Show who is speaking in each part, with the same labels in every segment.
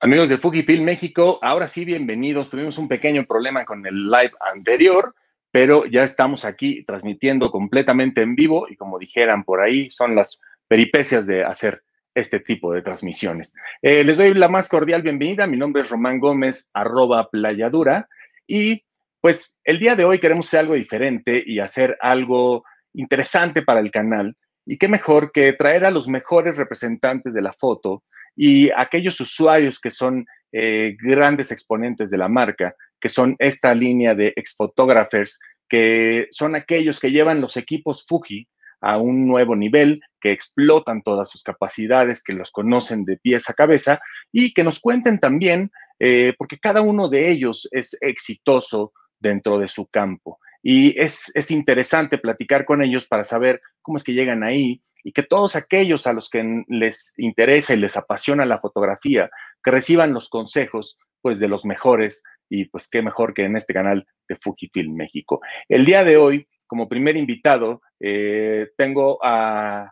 Speaker 1: Amigos de Fujifilm México, ahora sí, bienvenidos. Tuvimos un pequeño problema con el live anterior, pero ya estamos aquí transmitiendo completamente en vivo y como dijeran por ahí, son las peripecias de hacer este tipo de transmisiones. Eh, les doy la más cordial bienvenida. Mi nombre es Román Gómez, arroba playadura. Y pues el día de hoy queremos hacer algo diferente y hacer algo interesante para el canal. Y qué mejor que traer a los mejores representantes de la foto y aquellos usuarios que son eh, grandes exponentes de la marca, que son esta línea de exfotógrafos, que son aquellos que llevan los equipos Fuji a un nuevo nivel, que explotan todas sus capacidades, que los conocen de pies a cabeza y que nos cuenten también, eh, porque cada uno de ellos es exitoso dentro de su campo. Y es, es interesante platicar con ellos para saber cómo es que llegan ahí, y que todos aquellos a los que les interesa y les apasiona la fotografía, que reciban los consejos pues de los mejores y pues qué mejor que en este canal de Fujifilm México. El día de hoy, como primer invitado, eh, tengo a,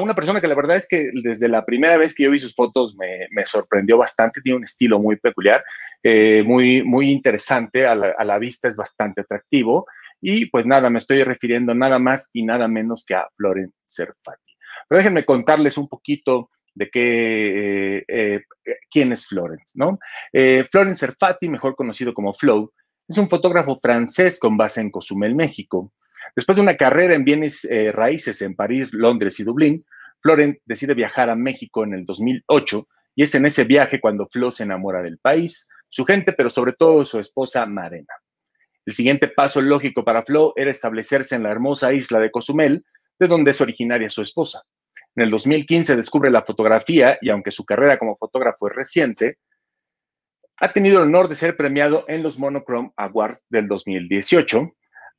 Speaker 1: una persona que la verdad es que desde la primera vez que yo vi sus fotos me, sorprendió bastante, tiene un estilo muy peculiar, eh, muy, muy interesante, a la, vista es bastante atractivo y pues nada, me estoy refiriendo nada más y nada menos que a Florence Serfati. Pero déjenme contarles un poquito de qué, eh, eh, quién es Florence, ¿no? Eh, Serfati, mejor conocido como Flow, es un fotógrafo francés con base en Cozumel, México. Después de una carrera en bienes eh, raíces en París, Londres y Dublín, Florent decide viajar a México en el 2008 y es en ese viaje cuando Flo se enamora del país, su gente, pero sobre todo su esposa Marena. El siguiente paso lógico para Flo era establecerse en la hermosa isla de Cozumel, de donde es originaria su esposa. En el 2015 descubre la fotografía y aunque su carrera como fotógrafo es reciente, ha tenido el honor de ser premiado en los Monochrome Awards del 2018,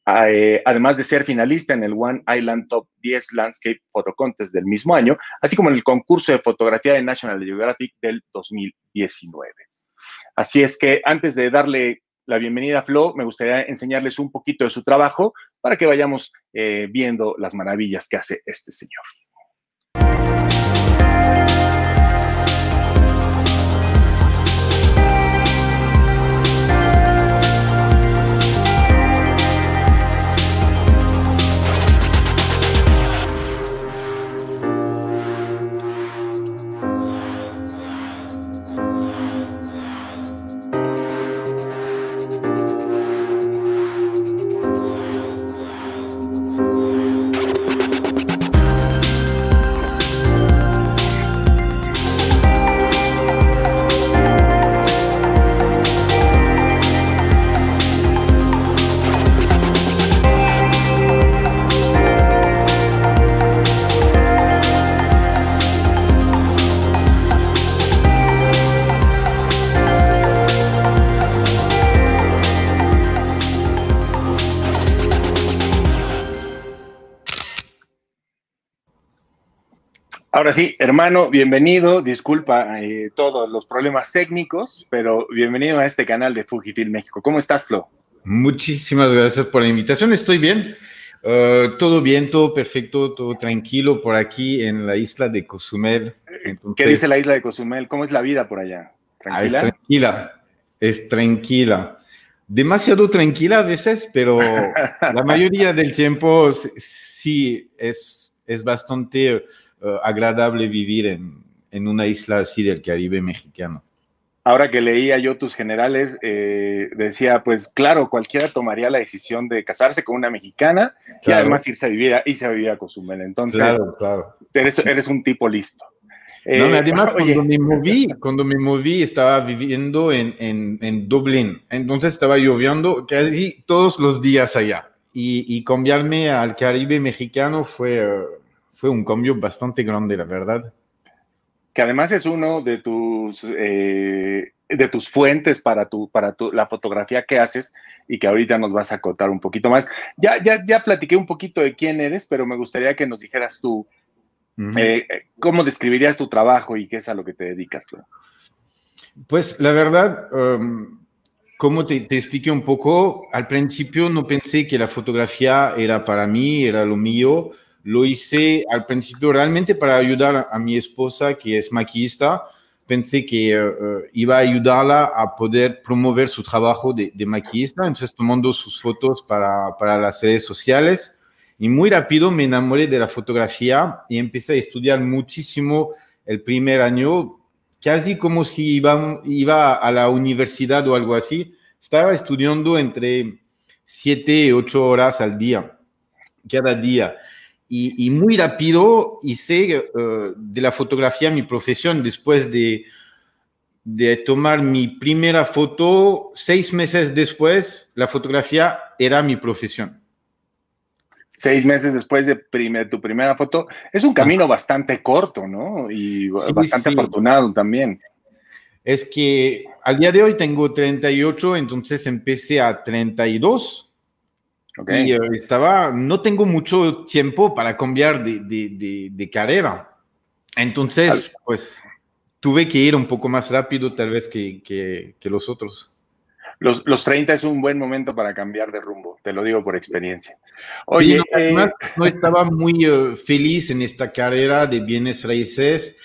Speaker 1: eh, además de ser finalista en el One Island Top 10 Landscape Photo Contest del mismo año, así como en el concurso de fotografía de National Geographic del 2019. Así es que antes de darle la bienvenida Flo. Me gustaría enseñarles un poquito de su trabajo para que vayamos eh, viendo las maravillas que hace este señor. Ahora sí, hermano, bienvenido. Disculpa eh, todos los problemas técnicos, pero bienvenido a este canal de Fujifilm México.
Speaker 2: ¿Cómo estás, Flo? Muchísimas gracias por la invitación. Estoy bien. Eh, todo bien, todo perfecto, todo tranquilo por aquí en la isla de Cozumel. Eh, ¿Qué dice la
Speaker 1: isla de Cozumel? ¿Cómo es la vida por allá?
Speaker 2: Ah, ¿Tranquila? Es tranquila, es tranquila. Demasiado tranquila a veces, pero la mayoría del tiempo sí es, es bastante eh, agradable vivir en, una isla así del Caribe mexicano.
Speaker 1: Ahora que leía yo tus generales, eh, decía, pues claro, cualquiera tomaría la decisión de casarse con una mexicana y además irse a vivir, irse a, vivir Cozumel. Entonces, claro, claro. Eres, eres un tipo listo.
Speaker 2: Eh, además, cuando me moví, estaba viviendo en, Dublín. Entonces estaba lloviendo casi todos los días allá. Y, y cambiarme al Caribe mexicano fue fue un cambio bastante grande, la verdad. Que además
Speaker 1: es uno de tus, eh, de tus fuentes para, tu, para la fotografía que haces y que ahorita nos vas a contar un poquito más. Ya, ya, ya platiqué un poquito de quién eres, pero me gustaría que nos dijeras tú eh, cómo describirías tu trabajo y qué es a lo que te dedicas
Speaker 2: Pues la verdad, em, como te, expliqué un poco, al principio no pensé que la fotografía era para mí, era lo mío. Lo hice al principio realmente para ayudar a mi esposa, que es maquillista. Pensé que eh, eh, iba a ayudarla a poder promover su trabajo de, maquista. maquillista, entonces tomando sus fotos para, las redes sociales. Y muy rápido me enamoré de la fotografía y empecé a estudiar muchísimo el primer año, casi como si iba, iba a la universidad o algo así. Estaba estudiando entre siete y 8 horas al día, cada día y, muy rápido hice eh, de la fotografía mi profesión después de, tomar mi primera foto, seis meses después, la fotografía era mi profesión. Seis meses después
Speaker 1: de tu primera foto, es un camino bastante corto, ¿no? Y bastante afortunado
Speaker 2: también. Es que al día de hoy tengo 38, entonces empecé a 32 eh, estaba, no tengo mucho tiempo para cambiar de, de, carrera. Entonces, pues tuve que ir un poco más rápido tal vez que, los otros. Los, los,
Speaker 1: 30 es un buen momento para cambiar de rumbo, te lo digo por experiencia. Oye, eh,
Speaker 2: no, estaba muy eh, feliz en esta carrera de bienes raíces.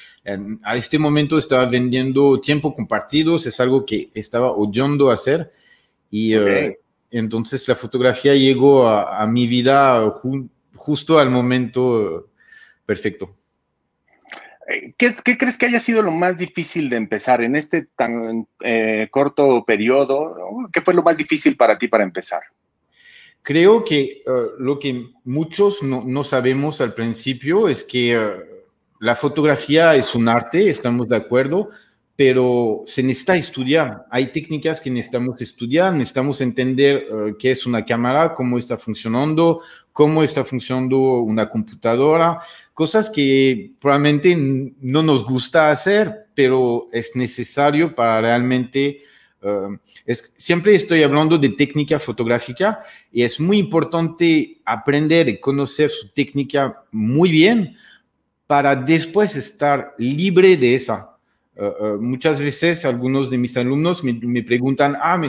Speaker 2: a este momento estaba vendiendo tiempo compartido. es algo que estaba odiando hacer. Y entonces la fotografía llegó a, mi vida justo al momento eh, perfecto.
Speaker 1: Eh, ¿Qué, crees que haya sido lo más difícil de empezar en este tan eh, corto periodo? ¿Qué fue lo más difícil para ti para empezar?
Speaker 2: Creo que lo que muchos no, sabemos al principio es que la fotografía es un arte, estamos de acuerdo, pero se necesita estudiar. Hay técnicas que necesitamos estudiar, necesitamos entender eh, qué es una cámara, cómo está funcionando, cómo está funcionando una computadora, cosas que probablemente no nos gusta hacer, pero es necesario para realmente... Eh, es, siempre estoy hablando de técnica fotográfica y es muy importante aprender y conocer su técnica muy bien para después estar libre de esa eh, eh, muchas veces algunos de mis alumnos me, preguntan, ah,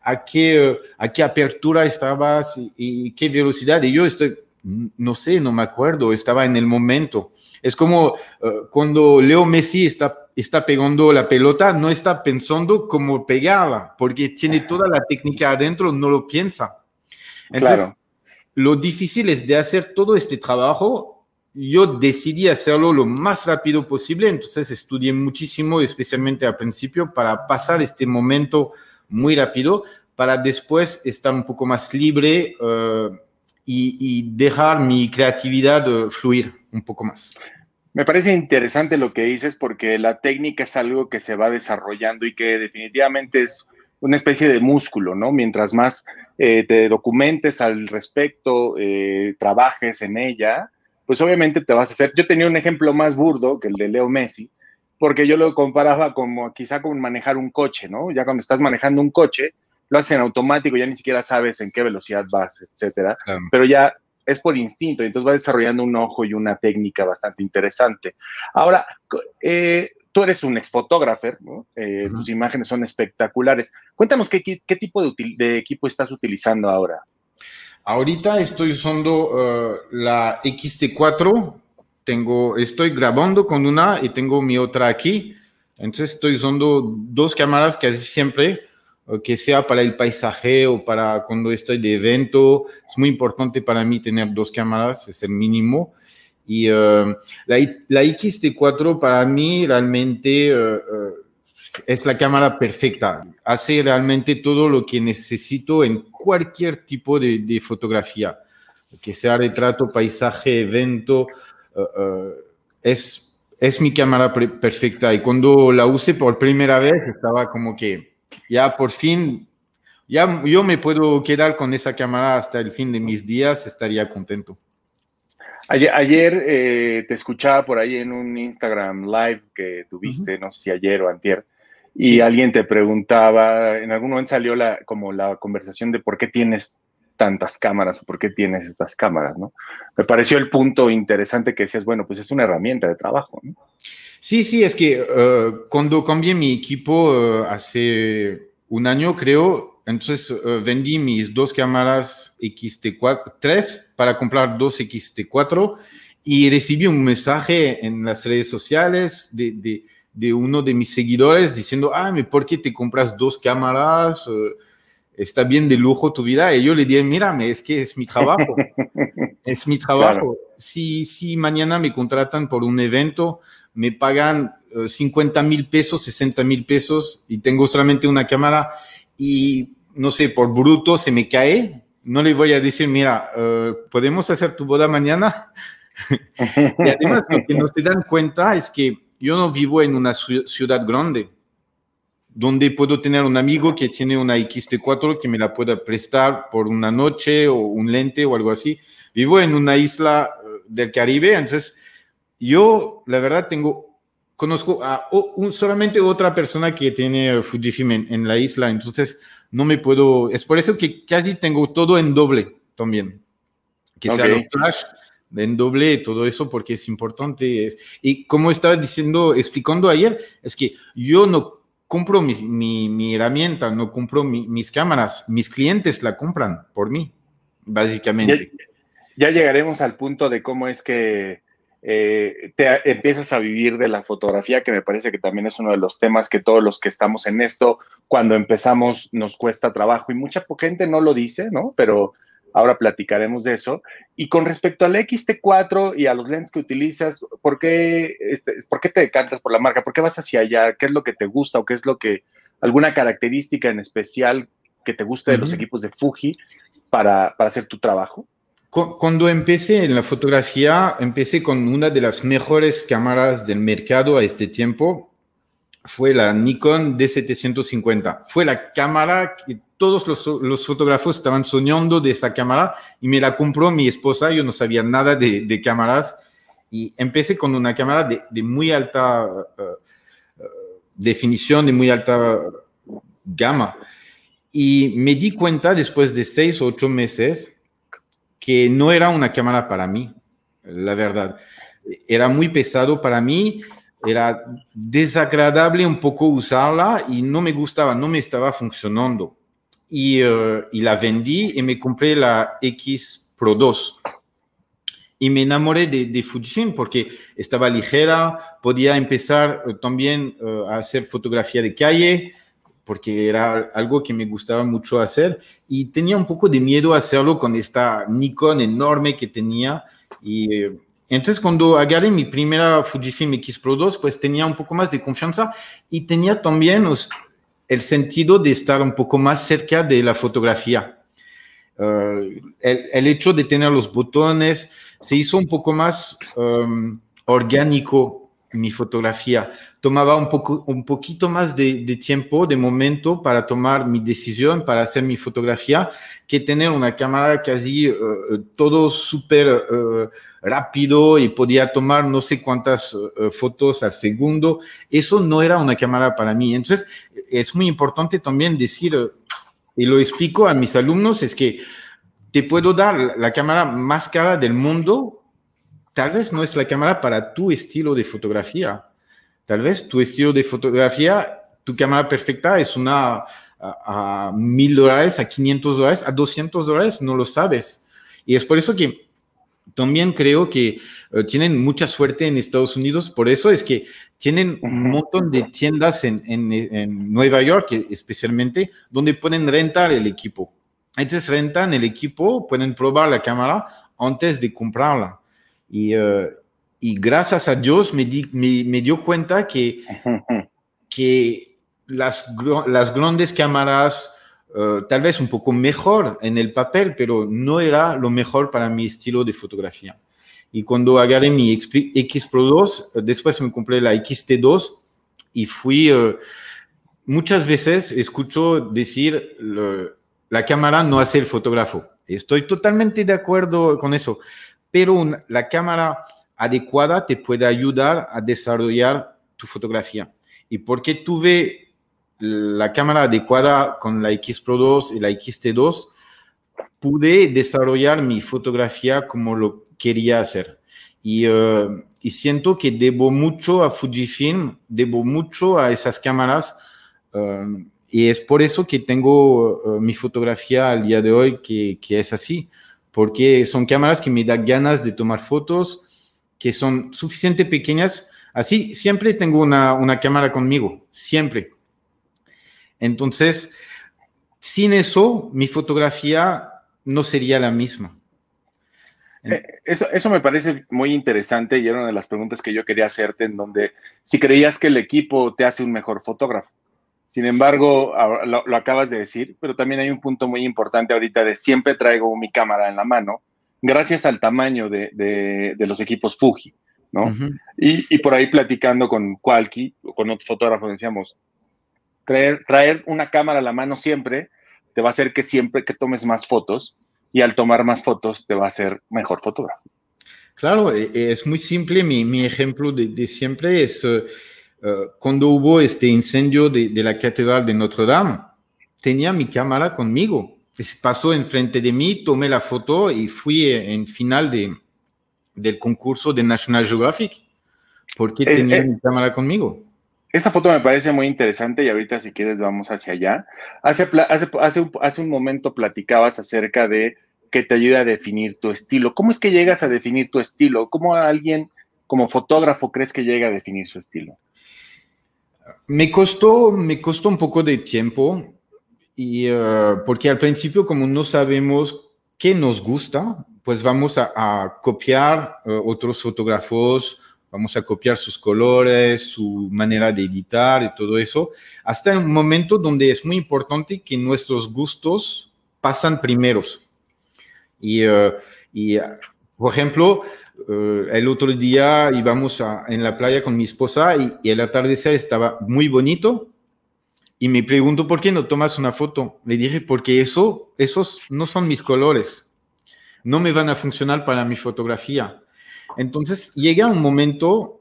Speaker 2: ¿a, qué, ¿a qué apertura estabas y, qué velocidad? Y yo estoy, no sé, no me acuerdo, estaba en el momento. Es como eh, cuando Leo Messi está, está pegando la pelota, no está pensando cómo pegarla, porque tiene toda la técnica adentro, no lo piensa. Entonces, lo difícil es de hacer todo este trabajo yo decidí hacerlo lo más rápido posible, entonces estudié muchísimo, especialmente al principio, para pasar este momento muy rápido, para después estar un poco más libre eh, y, dejar mi creatividad eh, fluir un poco más.
Speaker 1: Me parece interesante lo que dices porque la técnica es algo que se va desarrollando y que definitivamente es
Speaker 2: una especie de músculo, ¿no?
Speaker 1: Mientras más eh, te documentes al respecto, trabajes en ella, pues obviamente te vas a hacer. Yo tenía un ejemplo más burdo que el de Leo Messi, porque yo lo comparaba como quizá con manejar un coche, ¿no? Ya cuando estás manejando un coche, lo en automático, ya ni siquiera sabes en qué velocidad vas, etcétera. Pero ya es por instinto, y entonces va desarrollando un ojo y una técnica bastante interesante. Ahora, eh, tú eres un exfotógrafo, ¿no? Eh, tus imágenes son espectaculares. Cuéntanos qué, tipo de,
Speaker 2: equipo estás utilizando ahora. Ahorita estoy usando eh, la XT4, tengo, estoy grabando con una y tengo mi otra aquí. Entonces estoy usando dos cámaras casi siempre, eh, que sea para el paisaje o para cuando estoy de evento. Es muy importante para mí tener dos cámaras, es el mínimo. Y eh, la, la, XT4 para mí realmente es la cámara perfecta. Hace realmente todo lo que necesito en cualquier tipo de, fotografía, que sea retrato, paisaje, evento. Eh, eh, es, es mi cámara perfecta. Y cuando la usé por primera vez, estaba como que ya por fin, ya yo me puedo quedar con esa cámara hasta el fin de mis días, estaría contento.
Speaker 1: Ayer, eh, te escuchaba por ahí en un Instagram live que tuviste, no sé si ayer o antier, y alguien te preguntaba, en algún momento salió la, como la conversación de por qué tienes tantas cámaras o por qué tienes estas cámaras, ¿no? Me pareció el punto interesante que decías, bueno, pues es una herramienta de trabajo, ¿no?
Speaker 2: Sí, sí, es que eh, cuando cambié mi equipo eh, hace un año, creo, entonces eh, vendí mis dos cámaras XT4, tres para comprar dos XT4 y recibí un mensaje en las redes sociales de de uno de mis seguidores diciendo, ah, ¿por qué te compras dos cámaras? Eh, está bien de lujo tu vida. Y yo le dije, mírame, es que es mi trabajo. es mi trabajo. Si, mañana me contratan por un evento, me pagan 50 eh, mil pesos, 60 mil pesos y tengo solamente una cámara y no sé, por bruto se me cae, no le voy a decir, mira, eh, podemos hacer tu boda mañana. y además lo que no se dan cuenta es que yo no vivo en una ciudad grande donde puedo tener un amigo que tiene una XT4 que me la pueda prestar por una noche o un lente o algo así. Vivo en una isla eh, del Caribe, entonces yo la verdad tengo, conozco a un, solamente otra persona que tiene Fujifilm en, la isla, entonces no me puedo, es por eso que casi tengo todo en doble también, que sea flash, en doble, todo eso, porque es importante. Y como estaba diciendo, explicando ayer, es que yo no compro mi, mi, herramienta, no compro mis cámaras, mis clientes la compran por mí, básicamente.
Speaker 1: Ya, llegaremos al punto de cómo es que eh, te empiezas a vivir de la fotografía, que me parece que también es uno de los temas que todos los que estamos en esto, cuando empezamos nos cuesta trabajo y mucha gente no lo dice, ¿no? Pero Ahora platicaremos de eso. Y con respecto al XT4 y a los lentes que utilizas, ¿por qué, este, ¿por qué te decantas por la marca? ¿Por qué vas hacia allá? ¿Qué es lo que te gusta o qué es lo que, alguna característica en especial que te guste de los equipos de Fuji para, para hacer tu trabajo?
Speaker 2: Cuando empecé en la fotografía, empecé con una de las mejores cámaras del mercado a este tiempo. Fue la Nikon D750. Fue la cámara todos los, fotógrafos estaban soñando de esa cámara y me la compró mi esposa, yo no sabía nada de, cámaras y empecé con una cámara de, muy alta eh, eh, definición, de muy alta gama. Y me di cuenta después de seis o ocho meses que no era una cámara para mí, la verdad. Era muy pesado para mí, era desagradable un poco usarla y no me gustaba, no me estaba funcionando. Eh, y, la vendí y me compré la X Pro 2. Y me enamoré de, de Fujifilm porque estaba ligera, podía empezar eh, también eh, a hacer fotografía de calle, porque era algo que me gustaba mucho hacer y tenía un poco de miedo a hacerlo con esta Nikon enorme que tenía. Y entonces cuando agarré mi primera Fujifilm X Pro 2, pues tenía un poco más de confianza y tenía también, los el sentido de estar un poco más cerca de la fotografía. Eh, el, hecho de tener los botones se hizo un poco más em, orgánico mi fotografía. Tomaba un, poco, un poquito más de, tiempo, de momento, para tomar mi decisión, para hacer mi fotografía, que tener una cámara casi eh, eh, todo súper eh, rápido y podía tomar no sé cuántas fotos al segundo. Eso no era una cámara para mí. Entonces, es muy importante también decir, y lo explico a mis alumnos, es que te puedo dar la cámara más cara del mundo, tal vez no es la cámara para tu estilo de fotografía. Tal vez tu estilo de fotografía, tu cámara perfecta es una a mil dólares, a 500 dólares, a 200 dólares, no lo sabes. Y es por eso que también creo que eh, tienen mucha suerte en Estados Unidos, por eso es que tienen un montón de tiendas en, en, Nueva York eh, especialmente, donde pueden rentar el equipo. Entonces rentan el equipo, pueden probar la cámara antes de comprarla. Eh, y, gracias a Dios me, di, me, dio cuenta que, que las, las grandes cámaras, eh, tal vez un poco mejor en el papel, pero no era lo mejor para mi estilo de fotografía. Y cuando agarré mi X Pro 2, eh, después me compré la XT2 y fui... muchas veces escucho decir, la cámara no hace el fotógrafo. Estoy totalmente de acuerdo con eso pero la cámara adecuada te puede ayudar a desarrollar tu fotografía. Y porque tuve la cámara adecuada con la X-Pro2 y la XT2, pude desarrollar mi fotografía como lo quería hacer. Eh, y, siento que debo mucho a Fujifilm, debo mucho a esas cámaras. Eh, y es por eso que tengo eh, mi fotografía al día de hoy que, que es así porque son cámaras que me dan ganas de tomar fotos, que son suficientemente pequeñas. Así, siempre tengo una, cámara conmigo, siempre. Entonces, sin eso, mi fotografía no sería la misma.
Speaker 1: Eh, eso, eso, me parece muy interesante y era una de las preguntas que yo quería hacerte en donde si creías que el equipo te hace un mejor fotógrafo. Sin embargo, lo, acabas de decir, pero también hay un punto muy importante ahorita de siempre traigo mi cámara en la mano, gracias al tamaño de, los equipos Fuji, ¿no? y, por ahí platicando con Qualky, con otros fotógrafos, decíamos, traer, traer una cámara a la mano siempre te va a hacer que siempre que tomes más fotos y al tomar más fotos te va a hacer mejor fotógrafo.
Speaker 2: Claro, e, e, es muy simple. Mi, ejemplo de, siempre es eh, eh, cuando hubo este incendio de, la Catedral de Notre Dame, tenía mi cámara conmigo. Se pasó enfrente de mí, tomé la foto y fui eh, en final de, del concurso de National Geographic porque eh, tenía mi cámara conmigo. Esa
Speaker 1: foto me parece muy interesante y ahorita si quieres vamos hacia allá. Hace, un, hace un momento platicabas acerca de que te ayuda a definir tu estilo. ¿Cómo es que llegas a definir tu estilo? ¿Cómo alguien como fotógrafo crees que llega a definir su estilo?
Speaker 2: Me costó, me costó un poco de tiempo eh, porque al principio como no sabemos qué nos gusta, pues vamos a, copiar eh, otros fotógrafos, vamos a copiar sus colores, su manera de editar y todo eso, hasta el momento donde es muy importante que nuestros gustos pasan primeros. Y, eh, por ejemplo, eh, el otro día íbamos a, en la playa con mi esposa y, el atardecer estaba muy bonito y me pregunto, por qué no tomas una foto. Le dije, porque eso, esos no son mis colores, no me van a funcionar para mi fotografía. Entonces llega un momento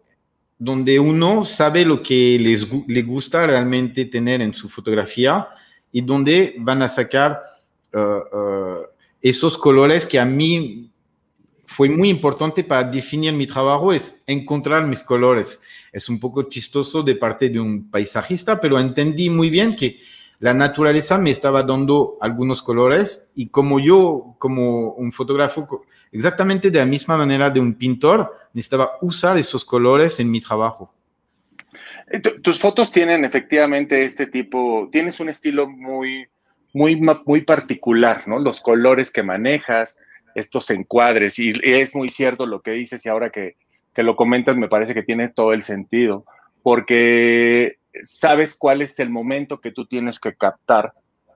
Speaker 2: donde uno sabe lo que les, le gusta realmente tener en su fotografía y donde van a sacar eh, eh, esos colores que a mí fue muy importante para definir mi trabajo es encontrar mis colores. Es un poco chistoso de parte de un paisajista, pero entendí muy bien que la naturaleza me estaba dando algunos colores y como yo, como un fotógrafo, exactamente de la misma manera de un pintor, necesitaba usar esos colores en mi trabajo. Eh, tus fotos
Speaker 1: tienen efectivamente este tipo, tienes un estilo muy, muy, muy particular, ¿no? Los colores que manejas, estos encuadres. Y es muy cierto lo que dices y ahora que, lo comentas me parece que tiene todo el sentido, porque sabes cuál es el momento que tú tienes que captar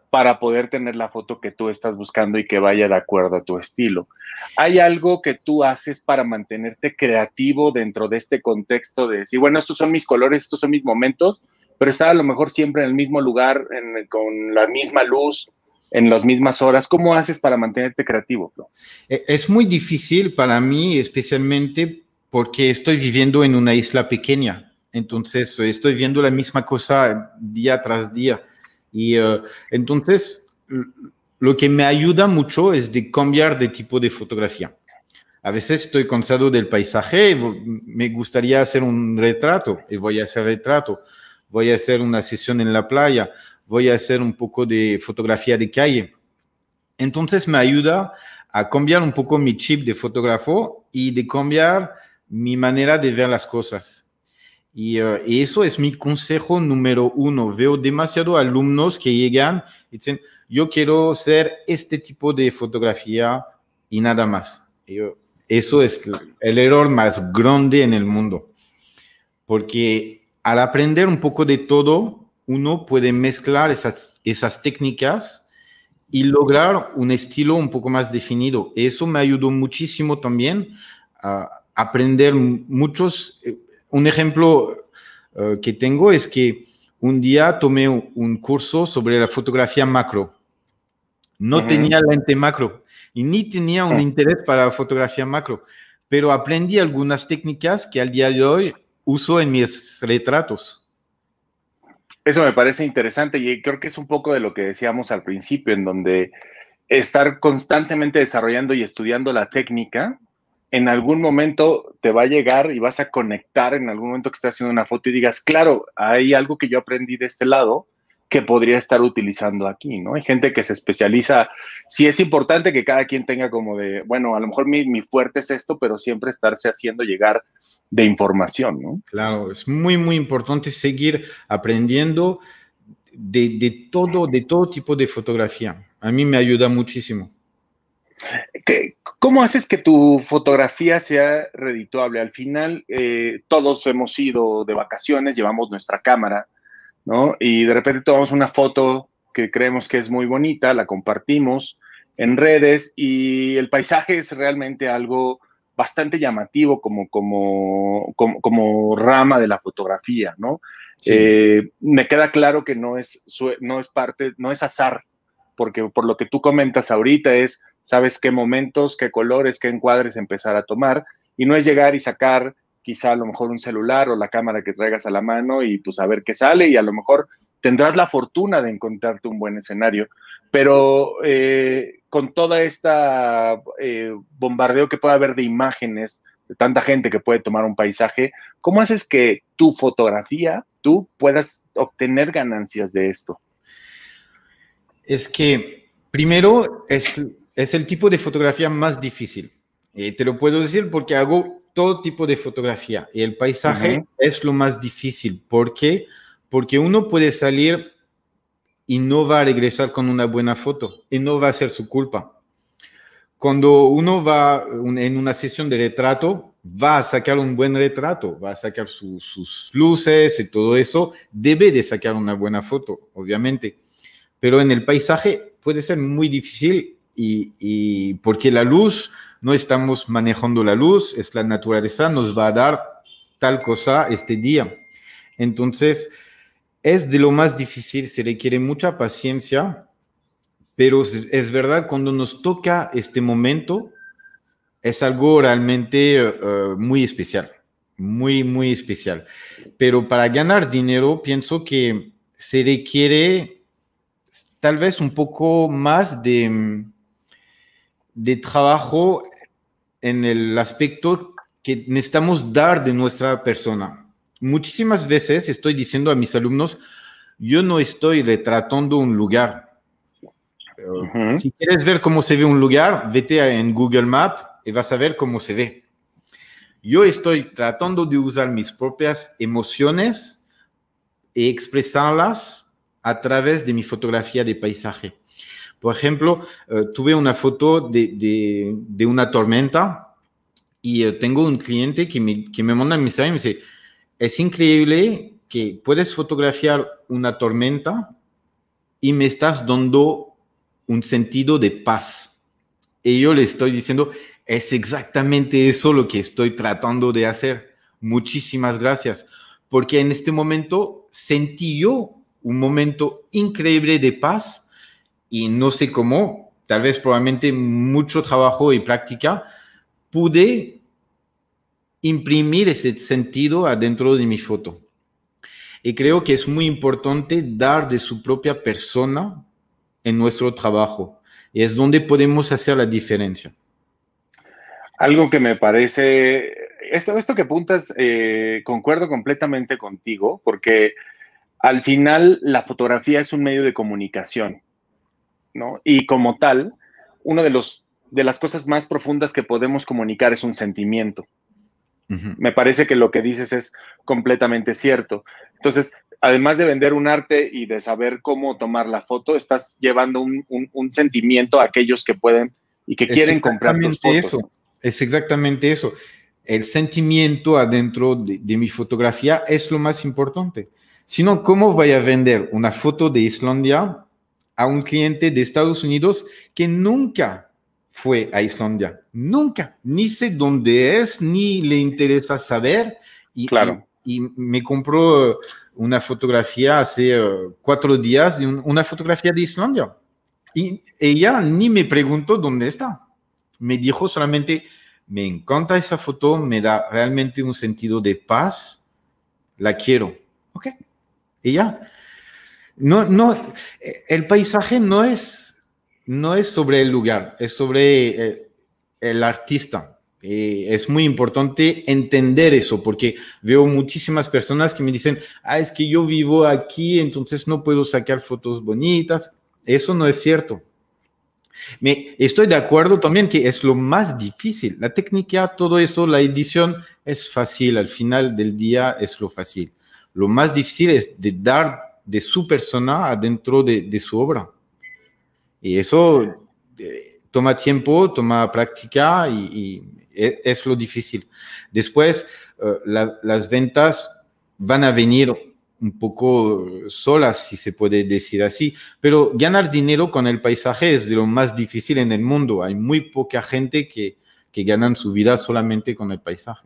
Speaker 1: para poder tener la foto que tú estás buscando y que vaya de acuerdo a tu estilo. ¿Hay algo que tú haces para mantenerte creativo dentro de este contexto de decir, bueno, estos son mis colores, estos son mis momentos, pero estar a lo mejor siempre en el mismo lugar, con la misma luz, en las mismas horas. ¿Cómo haces para mantenerte creativo,
Speaker 2: e, Es muy difícil para mí, especialmente porque estoy viviendo en una isla pequeña. Entonces, estoy viendo la misma cosa día tras día. Y eh, entonces, lo que me ayuda mucho es de cambiar de tipo de fotografía. A veces estoy cansado del paisaje, me gustaría hacer un retrato y voy a hacer retrato. Voy a hacer una sesión en la playa, voy a hacer un poco de fotografía de calle. Entonces me ayuda a cambiar un poco mi chip de fotógrafo y de cambiar mi manera de ver las cosas. Y, eh, eso es mi consejo número uno. Veo demasiado alumnos que llegan y dicen, yo quiero hacer este tipo de fotografía y nada más. eso es el error más grande en el mundo. Porque al aprender un poco de todo, uno puede mezclar esas, técnicas y lograr un estilo un poco más definido. Eso me ayudó muchísimo también a aprender muchos. Eh, un ejemplo eh, que tengo es que un día tomé un curso sobre la fotografía macro. No tenía lente macro y ni tenía un ah. interés para la fotografía macro, pero aprendí algunas técnicas que al día de hoy uso en mis retratos.
Speaker 1: Eso me parece interesante y creo que es un poco de lo que decíamos al principio, en donde estar constantemente desarrollando y estudiando la técnica, en algún momento te va a llegar y vas a conectar en algún momento que estás haciendo una foto y digas, claro, hay algo que yo aprendí de este lado que podría estar utilizando aquí, ¿no? Hay gente que se especializa, sí es importante que cada quien tenga como de, bueno, a lo mejor mi, fuerte es esto, pero siempre estarse haciendo llegar de información, ¿no?
Speaker 2: Claro, es muy, muy importante seguir aprendiendo de, todo, de todo tipo de fotografía. A mí me ayuda muchísimo.
Speaker 1: ¿Cómo haces que tu fotografía sea redituable? Al final, eh, todos hemos ido de vacaciones, llevamos nuestra cámara, y de repente tomamos una foto que creemos que es muy bonita, la compartimos en redes y el paisaje es realmente algo bastante llamativo como, como, como, rama de la fotografía, ¿no? Eh, me queda claro que no es, no es parte, no es azar, porque por lo que tú comentas ahorita es, sabes qué momentos, qué colores, qué encuadres empezar a tomar, y no es llegar y sacar quizá a lo mejor un celular o la cámara que traigas a la mano y pues a ver qué sale y a lo mejor tendrás la fortuna de encontrarte un buen escenario. Pero eh, con toda esta eh, bombardeo que puede haber de imágenes, de tanta gente que puede tomar un paisaje, ¿cómo haces que tu fotografía, tú puedas
Speaker 2: obtener ganancias de esto? Es que primero es, es el tipo de fotografía más difícil. Eh, te lo puedo decir porque hago todo tipo de fotografía y el paisaje es lo más difícil. ¿Por qué? Porque uno puede salir y no va a regresar con una buena foto y no va a ser su culpa. Cuando uno va en una sesión de retrato, va a sacar un buen retrato, va a sacar sus luces y todo eso, debe de sacar una buena foto, obviamente. Pero en el paisaje puede ser muy difícil y, y porque la luz no estamos manejando la luz, es la naturaleza, nos va a dar tal cosa este día. Entonces, es de lo más difícil, se requiere mucha paciencia, pero es, verdad, cuando nos toca este momento, es algo realmente eh, muy especial, muy, muy especial. Pero para ganar dinero, pienso que se requiere tal vez un poco más de, mm, de trabajo en el aspecto que necesitamos dar de nuestra persona. Muchísimas veces estoy diciendo a mis alumnos, yo no estoy retratando un lugar. Si quieres ver cómo se ve un lugar, vete en Google Maps, y vas a ver cómo se ve. Yo estoy tratando de usar mis propias emociones y expresarlas a través de mi fotografía de paisaje. Por ejemplo, eh, tuve una foto de, una tormenta y eh, tengo un cliente que me, que me manda un mensaje y me dice, es increíble que puedes fotografiar una tormenta y me estás dando un sentido de paz. Y yo le estoy diciendo, es exactamente eso lo que estoy tratando de hacer. Muchísimas gracias. Porque en este momento sentí yo un momento increíble de paz y no sé cómo, tal vez probablemente mucho trabajo y práctica, pude imprimir ese sentido adentro de mi foto. Y creo que es muy importante dar de su propia persona en nuestro trabajo. Y es donde podemos hacer la diferencia.
Speaker 1: Algo que me parece, esto, esto que apuntas, eh, concuerdo completamente contigo, porque al final la fotografía es un medio de comunicación. Y como tal, una de, de las cosas más profundas que podemos comunicar es un sentimiento. Me parece que lo que dices es completamente cierto. Entonces, además de vender un arte y de saber cómo tomar la foto, estás llevando un, sentimiento a aquellos que pueden
Speaker 2: y que quieren comprar tus fotos. Es exactamente eso. El sentimiento adentro de, de mi fotografía es lo más importante. Si no, ¿cómo voy a vender una foto de Islandia a un cliente de Estados Unidos que nunca fue a Islandia, nunca, ni sé dónde es, ni le interesa saber. Y, y, me compró una fotografía hace eh, cuatro días, una fotografía de Islandia. Y ella ni me preguntó dónde está. Me dijo solamente, me encanta esa foto, me da realmente un sentido de paz, la quiero. ¿Ok? Ella, no, no, el paisaje no es, no es sobre el lugar, es sobre eh, el, artista. Eh, es muy importante entender eso porque veo muchísimas personas que me dicen, ah, es que yo vivo aquí, entonces no puedo sacar fotos bonitas. Eso no es cierto. Me, estoy de acuerdo también que es lo más difícil. La técnica, todo eso, la edición es fácil. Al final del día es lo fácil. Lo más difícil es de dar de su persona adentro de, su obra. Y eso eh, toma tiempo, toma práctica y, e, es, lo difícil. Después, eh, las ventas van a venir un poco solas, si se puede decir así, pero ganar dinero con el paisaje es de lo más difícil en el mundo. Hay muy poca gente que, que ganan su vida solamente con el paisaje.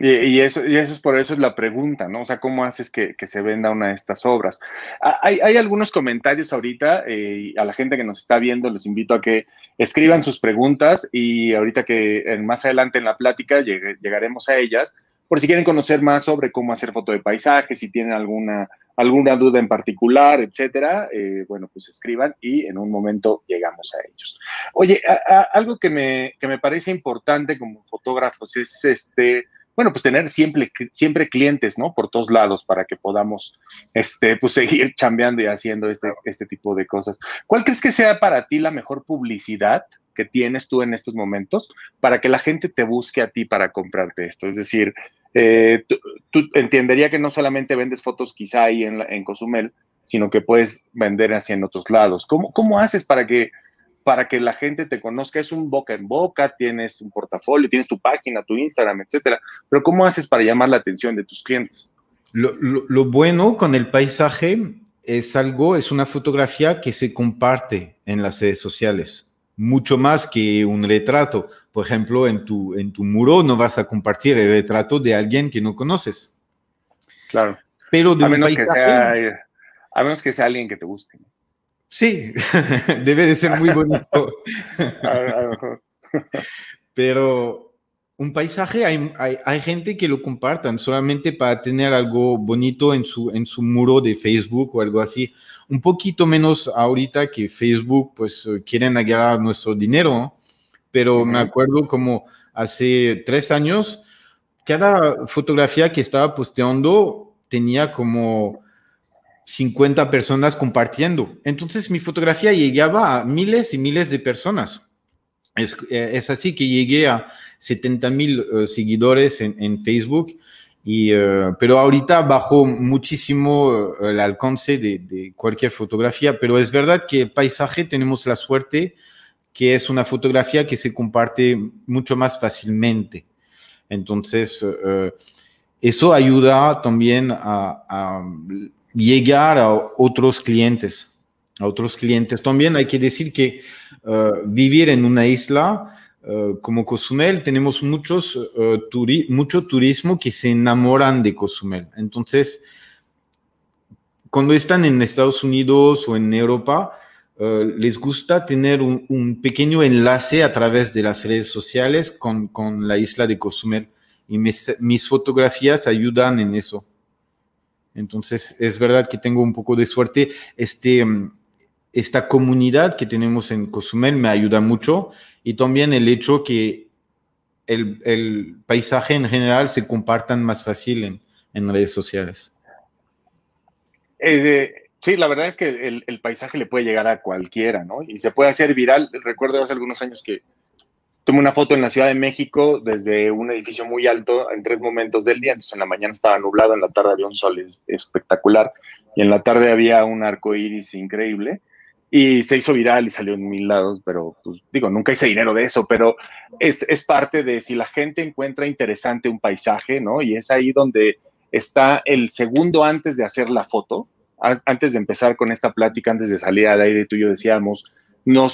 Speaker 1: Y, eso, eso es por eso es la pregunta, ¿no? O sea, ¿cómo haces que, se venda una de estas obras? Ah, hay, algunos comentarios ahorita, eh, a la gente que nos está viendo, los invito a que escriban sus preguntas y ahorita que eh, más adelante en la plática llegaremos a ellas, por si quieren conocer más sobre cómo hacer foto de paisaje, si tienen alguna, alguna duda en particular, etcétera, eh, bueno, pues escriban y en un momento llegamos a ellos. Oye, algo que me, que me parece importante como fotógrafos es este bueno, pues tener siempre, siempre clientes, ¿no? Por todos lados para que podamos, este, pues seguir chambeando y haciendo este, este tipo de cosas. ¿Cuál crees que sea para ti la mejor publicidad que tienes tú en estos momentos para que la gente te busque a ti para comprarte esto? Es decir, eh, tú, entendería que no solamente vendes fotos quizá ahí en, en Cozumel, sino que puedes vender así en otros lados. ¿Cómo, cómo haces para que para que la gente te conozca. Es un boca en boca, tienes un portafolio, tienes tu página, tu Instagram, etcétera. Pero ¿cómo haces para llamar la atención de tus clientes?
Speaker 2: Lo, bueno con el paisaje es algo, es una fotografía que se comparte en las redes sociales, mucho más que un retrato. Por ejemplo, en tu, en tu muro no vas a compartir el retrato de alguien que no conoces. Claro. Pero de a eh,
Speaker 1: menos que sea alguien que te guste.
Speaker 2: Sí, debe de ser muy bonito. Pero un paisaje, hay, gente que lo compartan solamente para tener algo bonito en su, en su muro de Facebook o algo así. Un poquito menos ahorita que Facebook, pues quieren agarrar nuestro dinero, pero me acuerdo como hace tres años, cada fotografía que estaba posteando tenía como 50 personas compartiendo. Entonces mi fotografía llegaba a miles y miles de personas. Es, eh, así que llegué a 70 mil eh, seguidores en, Facebook, y, eh, pero ahorita bajó muchísimo el alcance de, cualquier fotografía, pero es verdad que paisaje tenemos la suerte que es una fotografía que se comparte mucho más fácilmente. Entonces, eso ayuda también a llegar a otros clientes, a otros clientes. También hay que decir que eh, vivir en una isla eh, como Cozumel, tenemos muchos, eh, mucho turismo que se enamoran de Cozumel. Entonces, cuando están en Estados Unidos o en Europa, les gusta tener un, pequeño enlace a través de las redes sociales con, la isla de Cozumel. Y mis fotografías ayudan en eso. Entonces, es verdad que tengo un poco de suerte. Este, mm, esta comunidad que tenemos en Cozumel me ayuda mucho y también el hecho que el, paisaje en general se compartan más fácil en, redes sociales.
Speaker 1: Eh, sí, la verdad es que el, el, paisaje le puede llegar a cualquiera, ¿no? Y se puede hacer viral. Recuerdo hace algunos años que tomé una foto en la Ciudad de México desde un edificio muy alto en tres momentos del día. Entonces, en la mañana estaba nublado, en la tarde había un sol espectacular y en la tarde había un arco iris increíble. Y se hizo viral y salió en mil lados, pero pues, digo, nunca hice dinero de eso, pero es, es parte de si la gente encuentra interesante un paisaje, ¿no? Y es ahí donde está el segundo antes de hacer la foto, antes de empezar con esta plática, antes de salir al aire, tú y yo decíamos, no,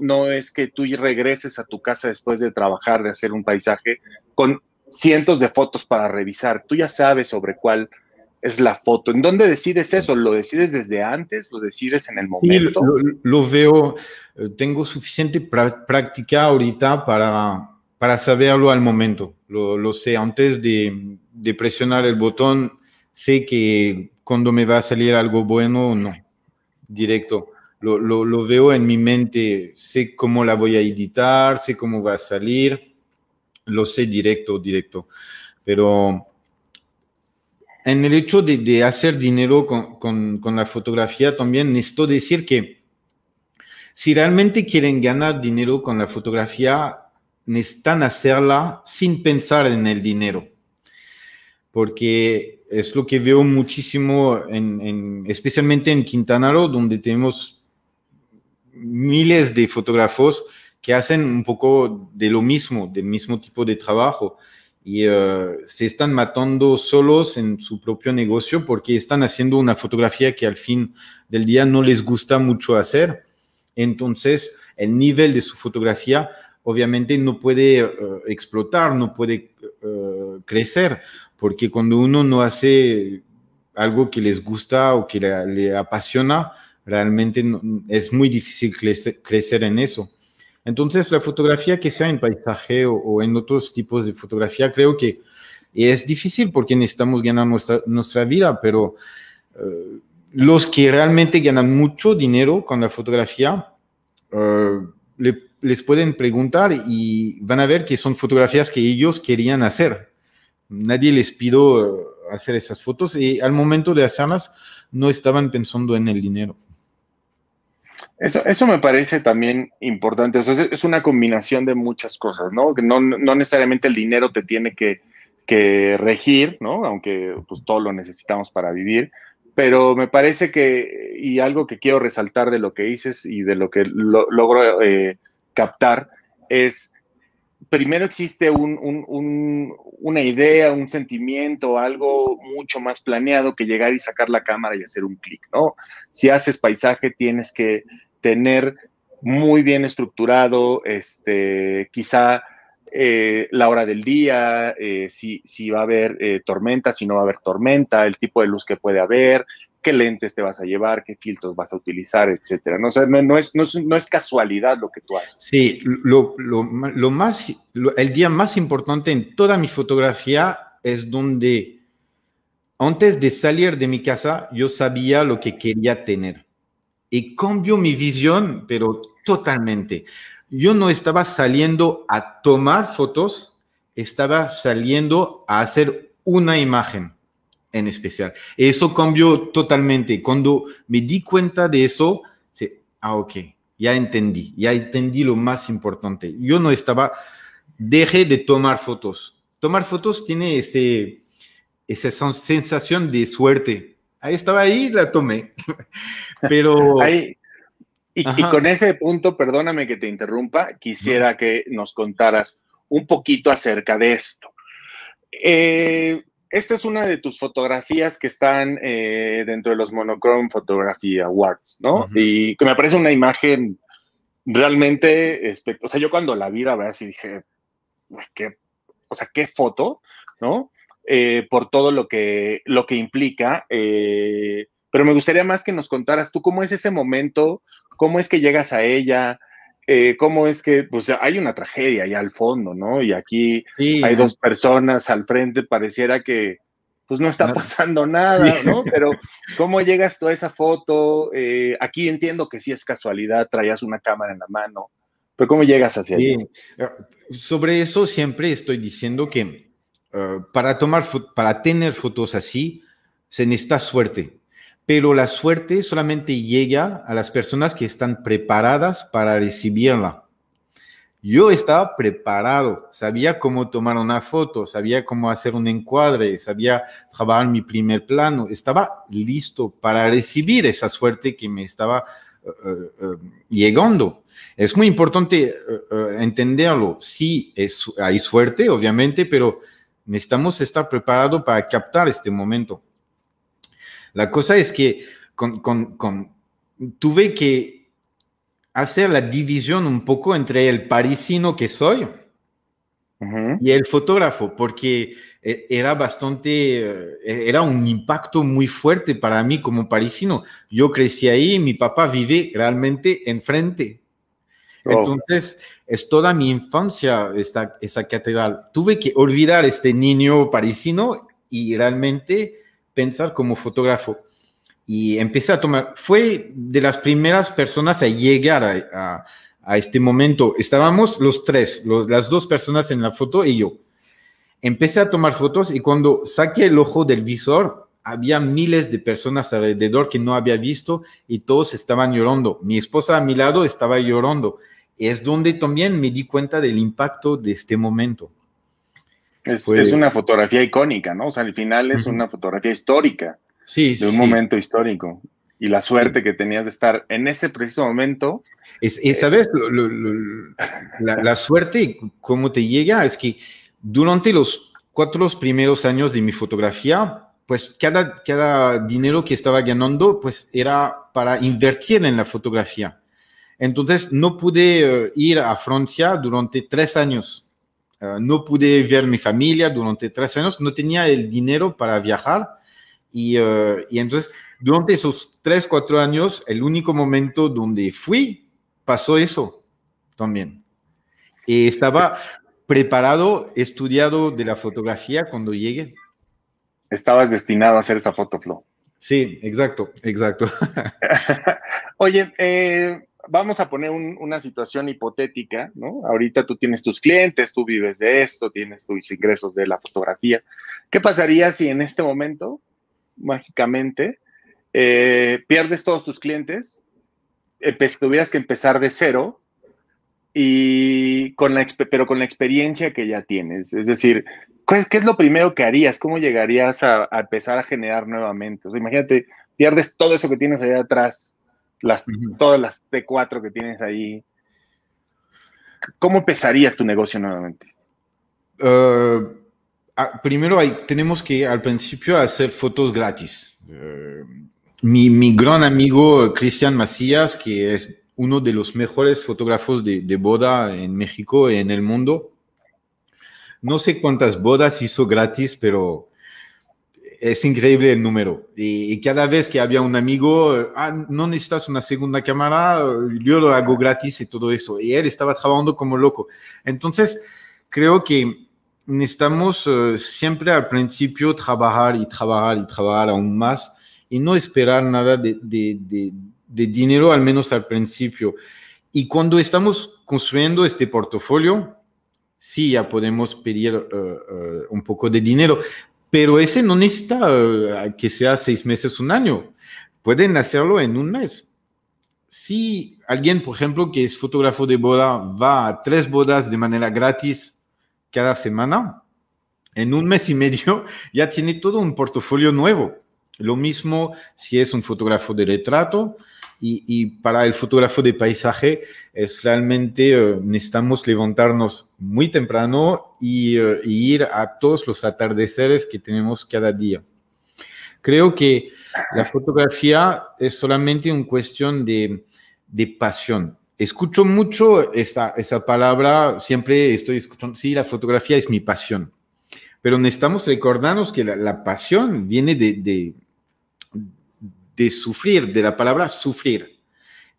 Speaker 1: no, es que tú regreses a tu casa después de trabajar, de hacer un paisaje, con cientos de fotos para revisar. Tú ya sabes sobre cuál es la foto. ¿En dónde decides eso? ¿Lo decides desde antes? ¿Lo decides en el momento?
Speaker 2: lo, veo. Eh, tengo suficiente práctica ahorita para, para saberlo al momento. Lo, sé antes de, presionar el botón. Sé que cuando me va a salir algo bueno, o no. Directo lo, veo en mi mente, sé cómo la voy a editar, sé cómo va a salir, lo sé directo, directo. Pero en el hecho de, hacer dinero con, con, la fotografía también necesito decir que si realmente quieren ganar dinero con la fotografía, necesitan hacerla sin pensar en el dinero. Porque es lo que veo muchísimo, en, especialmente en Quintana Roo, donde tenemos miles de fotógrafos que hacen un poco de lo mismo, del mismo tipo de trabajo. Y eh, se están matando solos en su propio negocio porque están haciendo una fotografía que al fin del día no les gusta mucho hacer. Entonces, el nivel de su fotografía obviamente no puede eh, explotar, no puede eh, crecer, porque cuando uno no hace algo que les gusta o que le apasiona, realmente es muy difícil crecer, en eso. Entonces, la fotografía que sea en paisaje o, en otros tipos de fotografía, creo que es difícil porque necesitamos ganar nuestra, nuestra vida, pero eh, los que realmente ganan mucho dinero con la fotografía, eh, les pueden preguntar y van a ver que son fotografías que ellos querían hacer. Nadie les pidió eh, hacer esas fotos y al momento de hacerlas no estaban pensando en el dinero. Eso, me parece también
Speaker 1: importante. es una combinación de muchas cosas, ¿no? No, necesariamente el dinero te tiene que, regir, ¿no? Aunque pues todo lo necesitamos para vivir, pero me parece que, y algo que quiero resaltar de lo que dices y de lo que logro eh, captar, es primero existe una idea, un sentimiento, algo mucho más planeado que llegar y sacar la cámara y hacer un clic, ¿no? Si haces paisaje, tienes que tener muy bien estructurado, este, quizá eh, la hora del día, eh, si, si, va a haber eh, tormenta, si no va a haber tormenta, el tipo de luz que puede haber, qué lentes te vas a llevar, qué filtros vas a utilizar, etcétera. No, no, es, casualidad lo
Speaker 2: que tú haces. Sí, lo, más, el día más importante en toda mi fotografía es donde antes de salir de mi casa yo sabía lo que quería tener y cambió mi visión, pero totalmente. Yo no estaba saliendo a tomar fotos, estaba saliendo a hacer una imagen en especial. Eso cambió totalmente. Cuando me di cuenta de eso, se ah, ok, ya entendí, ya entendí lo más importante. Yo no estaba, dejé de tomar fotos. Tomar fotos tiene esa sensación de suerte. Ahí estaba ahí, la tomé. Pero... y, y, con ese punto, perdóname
Speaker 1: que te interrumpa, quisiera que nos contaras un poquito acerca de esto. Eh, esta es una de tus fotografías que están eh, dentro de los Monochrome Photography Awards, ¿no? Y que me parece una imagen realmente, o sea, yo cuando la vi, la verdad, sí dije, qué, o sea, qué foto, ¿no? Eh, por todo lo que, lo que implica. Eh, pero me gustaría más que nos contaras tú cómo es ese momento, cómo es que llegas a ella, eh, cómo es que, pues hay una tragedia allá al fondo, ¿no? Y aquí hay dos personas al frente, pareciera que pues no está ah, pasando nada, ¿no? Pero cómo llegas tú a esa foto, eh, aquí entiendo que sí es casualidad, traías una cámara en la mano,
Speaker 2: pero ¿cómo llegas hacia allí? Eh, sobre eso siempre estoy diciendo que para, tomar para tener fotos así se necesita suerte pero la suerte solamente llega a las personas que están preparadas para recibirla. Yo estaba preparado, sabía cómo tomar una foto, sabía cómo hacer un encuadre, sabía trabajar mi primer plano, estaba listo para recibir esa suerte que me estaba eh, eh, eh, llegando. Es muy importante entenderlo. Sí, hay suerte, obviamente, pero necesitamos estar preparados para captar este momento. La cosa es que tuve que hacer la división un poco entre el parisino que soy y el fotógrafo, porque eh, era bastante, eh, era un impacto muy fuerte para mí como parisino. Yo crecí ahí, mi papá vive realmente enfrente. Oh, Entonces, es toda mi infancia esta, esa catedral. Tuve que olvidar este niño parisino y realmente pensar como fotógrafo y empecé a tomar, fue de las primeras personas a llegar a, este momento. Estábamos los tres, las dos personas en la foto y yo. Empecé a tomar fotos y cuando saqué el ojo del visor, había miles de personas alrededor que no había visto y todos estaban llorando. Mi esposa a mi lado estaba llorando. Es donde también me di cuenta del impacto de este momento. Es, es pues una
Speaker 1: fotografía icónica, ¿no? O sea, al final es una fotografía histórica. Sí, de un momento
Speaker 2: histórico y la suerte que tenías de estar en ese preciso momento. Es, eh, ¿Sabes? la, la, suerte, cómo te llega, es que durante los cuatro primeros años de mi fotografía, pues cada, cada dinero que estaba ganando, pues era para invertir en la fotografía. Entonces no pude eh, ir a Francia durante tres años eh, no pude ver mi familia durante tres años, no tenía el dinero para viajar eh, y, entonces durante esos tres, cuatro años, el único momento donde fui, pasó eso también. estaba preparado, estudiado de la fotografía cuando llegué. Estabas destinado a hacer esa foto, Flo. Sí, exacto,
Speaker 1: exacto. Oye, eh, vamos a poner una situación hipotética, ¿no? Ahorita tú tienes tus clientes, tú vives de esto, tienes tus ingresos de la fotografía. ¿Qué pasaría si en este momento, mágicamente, eh, pierdes todos tus clientes, tuvieras que empezar de cero, y con la, pero con la experiencia que ya tienes? Es decir, ¿qué es, lo primero que harías? ¿Cómo llegarías a, empezar a generar nuevamente? imagínate, pierdes todo eso que tienes allá atrás las, todas las T4 que tienes ahí.
Speaker 2: ¿Cómo empezarías tu negocio nuevamente? Eh, ah, primero tenemos que al principio hacer fotos gratis. Eh, mi, gran amigo Cristian Macías, que es uno de los mejores fotógrafos de, de boda en México y en el mundo, no sé cuántas bodas hizo gratis, pero es increíble el número. Y, cada vez que había un amigo, ah, no necesitas una segunda cámara, yo lo hago gratis y todo eso. Y él estaba trabajando como loco. Entonces, creo que necesitamos eh, siempre al principio trabajar y trabajar y trabajar aún más y no esperar nada de, de, de, dinero, al menos al principio. Y cuando estamos construyendo este portafolio, sí ya podemos pedir eh, eh, un poco de dinero, pero ese no necesita eh, que sea seis meses, un año. Pueden hacerlo en un mes. Si alguien, por ejemplo, que es fotógrafo de boda, va a tres bodas de manera gratis cada semana, en un mes y medio ya tiene todo un portafolio nuevo. Lo mismo si es un fotógrafo de retrato y, para el fotógrafo de paisaje es realmente eh, necesitamos levantarnos muy temprano eh, y, ir a todos los atardeceres que tenemos cada día. Creo que la fotografía es solamente una cuestión de, de pasión. Escucho mucho esa palabra, siempre estoy escuchando, sí, la fotografía es mi pasión pero necesitamos recordarnos que la, pasión viene de, de sufrir, de la palabra sufrir,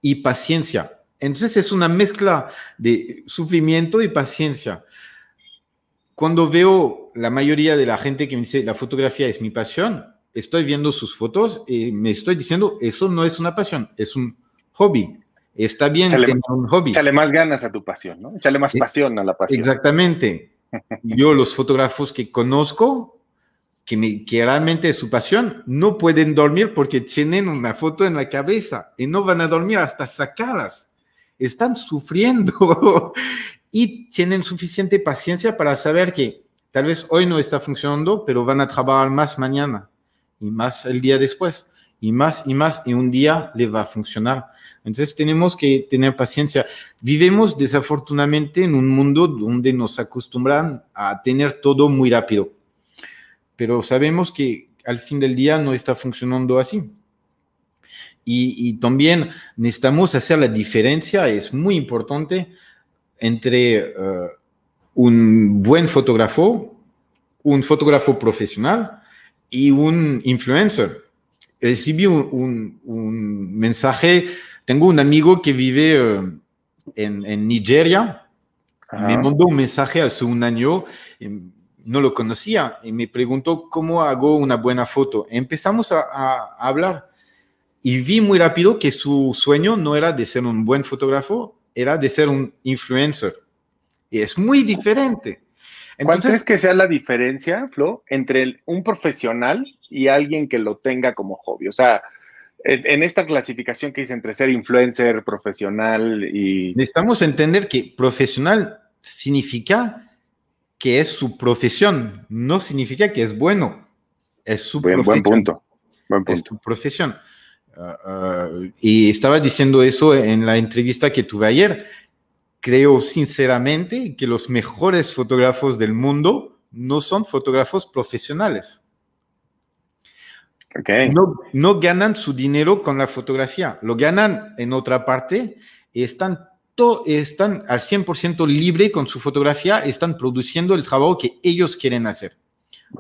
Speaker 2: y paciencia. Entonces es una mezcla de sufrimiento y paciencia. Cuando veo la mayoría de la gente que me dice, la fotografía es mi pasión, estoy viendo sus fotos y me estoy diciendo, eso no es una pasión, es un hobby. Está bien un hobby. Échale más ganas a tu pasión, ¿no? Échale más pasión a la pasión. Exactamente. Yo los fotógrafos que conozco que, realmente es su pasión, no pueden dormir porque tienen una foto en la cabeza y no van a dormir hasta sacarlas. Están sufriendo y tienen suficiente paciencia para saber que tal vez hoy no está funcionando, pero van a trabajar más mañana y más el día después y más y más y un día le va a funcionar. Entonces tenemos que tener paciencia. Vivimos desafortunadamente en un mundo donde nos acostumbran a tener todo muy rápido pero sabemos que al fin del día no está funcionando así. Y, también necesitamos hacer la diferencia, es muy importante, entre eh, un buen fotógrafo, un fotógrafo profesional y un influencer. Recibí un, un, mensaje, tengo un amigo que vive eh, en, Nigeria, me mandó un mensaje hace un año. Em, no lo conocía y me preguntó cómo hago una buena foto. Empezamos a, hablar y vi muy rápido que su sueño no era de ser un buen fotógrafo, era de ser un influencer. Y es muy diferente. Entonces, ¿Cuál es que sea la diferencia,
Speaker 1: Flo, entre un profesional y alguien que lo tenga como hobby? O sea, en, esta clasificación que dice entre ser influencer, profesional y...
Speaker 2: Necesitamos entender que profesional significa que es su profesión, no significa que es bueno, es su buen, punto. Buen punto. profesión. Ah, ah, y estaba diciendo eso en la entrevista que tuve ayer. Creo sinceramente que los mejores fotógrafos del mundo no son fotógrafos profesionales. No, no ganan su dinero con la fotografía, lo ganan en otra parte y están están al 100% libre con su fotografía, están produciendo el trabajo que ellos quieren hacer,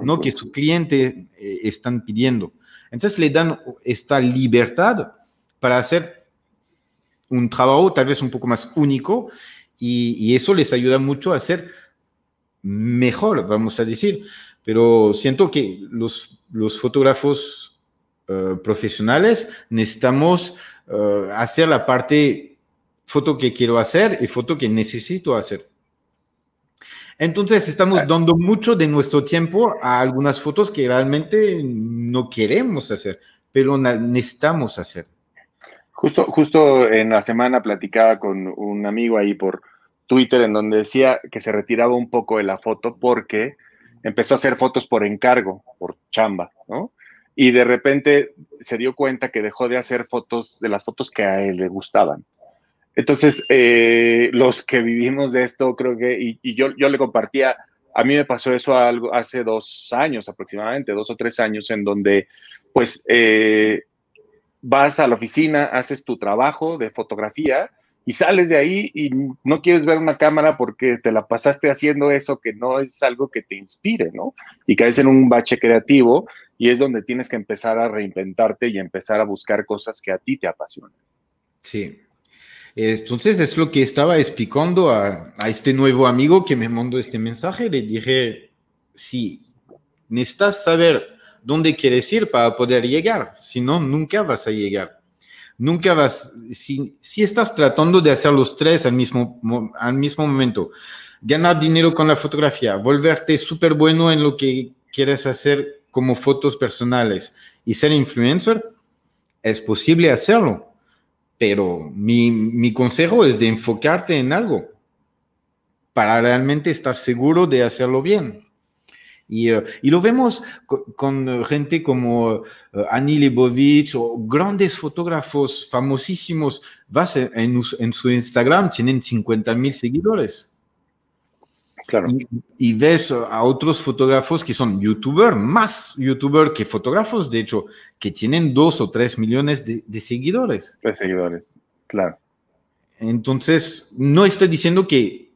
Speaker 2: no que su cliente eh, están pidiendo. Entonces le dan esta libertad para hacer un trabajo tal vez un poco más único y, eso les ayuda mucho a ser mejor, vamos a decir. Pero siento que los, fotógrafos eh, profesionales necesitamos eh, hacer la parte foto que quiero hacer y foto que necesito hacer. Entonces estamos dando mucho de nuestro tiempo a algunas fotos que realmente no queremos hacer, pero necesitamos hacer.
Speaker 1: Justo, justo en la semana platicaba con un amigo ahí por Twitter en donde decía que se retiraba un poco de la foto porque empezó a hacer fotos por encargo, por chamba, ¿no? Y de repente se dio cuenta que dejó de hacer fotos de las fotos que a él le gustaban entonces, eh, los que vivimos de esto, creo que, y, yo, yo le compartía, a mí me pasó eso algo, hace dos años aproximadamente, dos o tres años, en donde pues eh, vas a la oficina, haces tu trabajo de fotografía y sales de ahí y no quieres ver una cámara porque te la pasaste haciendo eso que no es algo que te inspire, ¿no? Y caes en un bache creativo y es donde tienes que empezar a reinventarte y empezar a buscar cosas que a
Speaker 2: ti te apasionan. Sí, entonces es lo que estaba explicando a, este nuevo amigo que me mandó este mensaje. Le dije, si necesitas saber dónde quieres ir para poder llegar, si no, nunca vas a llegar. Nunca vas, si, estás tratando de hacer los tres al mismo, al mismo momento, ganar dinero con la fotografía, volverte súper bueno en lo que quieres hacer como fotos personales y ser influencer, es posible hacerlo pero mi, consejo es de enfocarte en algo para realmente estar seguro de hacerlo bien. Y, eh, lo vemos con, gente como uh, Annie o grandes fotógrafos famosísimos. Vas en, su Instagram, tienen 50 mil seguidores. Claro. Y, ves a otros fotógrafos que son youtubers, más youtubers que fotógrafos, de hecho, que tienen dos o tres millones de, seguidores. Tres seguidores, claro. Entonces, no estoy diciendo que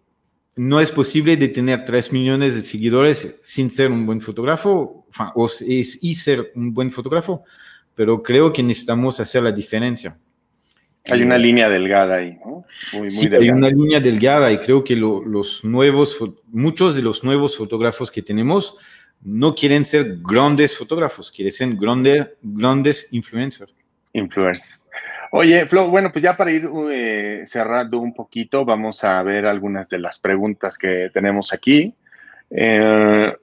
Speaker 2: no es posible de tener tres millones de seguidores sin ser un buen fotógrafo, o es, y ser un buen fotógrafo, pero creo que necesitamos hacer la diferencia. Hay una eh, línea
Speaker 1: delgada ahí, ¿no? Muy, muy sí, hay una
Speaker 2: línea delgada y creo que los nuevos, muchos de los nuevos fotógrafos que tenemos no quieren ser grandes fotógrafos, quieren ser grandes, influencers. Influencers.
Speaker 1: Oye, Flo, bueno, pues ya para ir uh, eh, cerrando un poquito, vamos a ver algunas de las preguntas que tenemos aquí. pero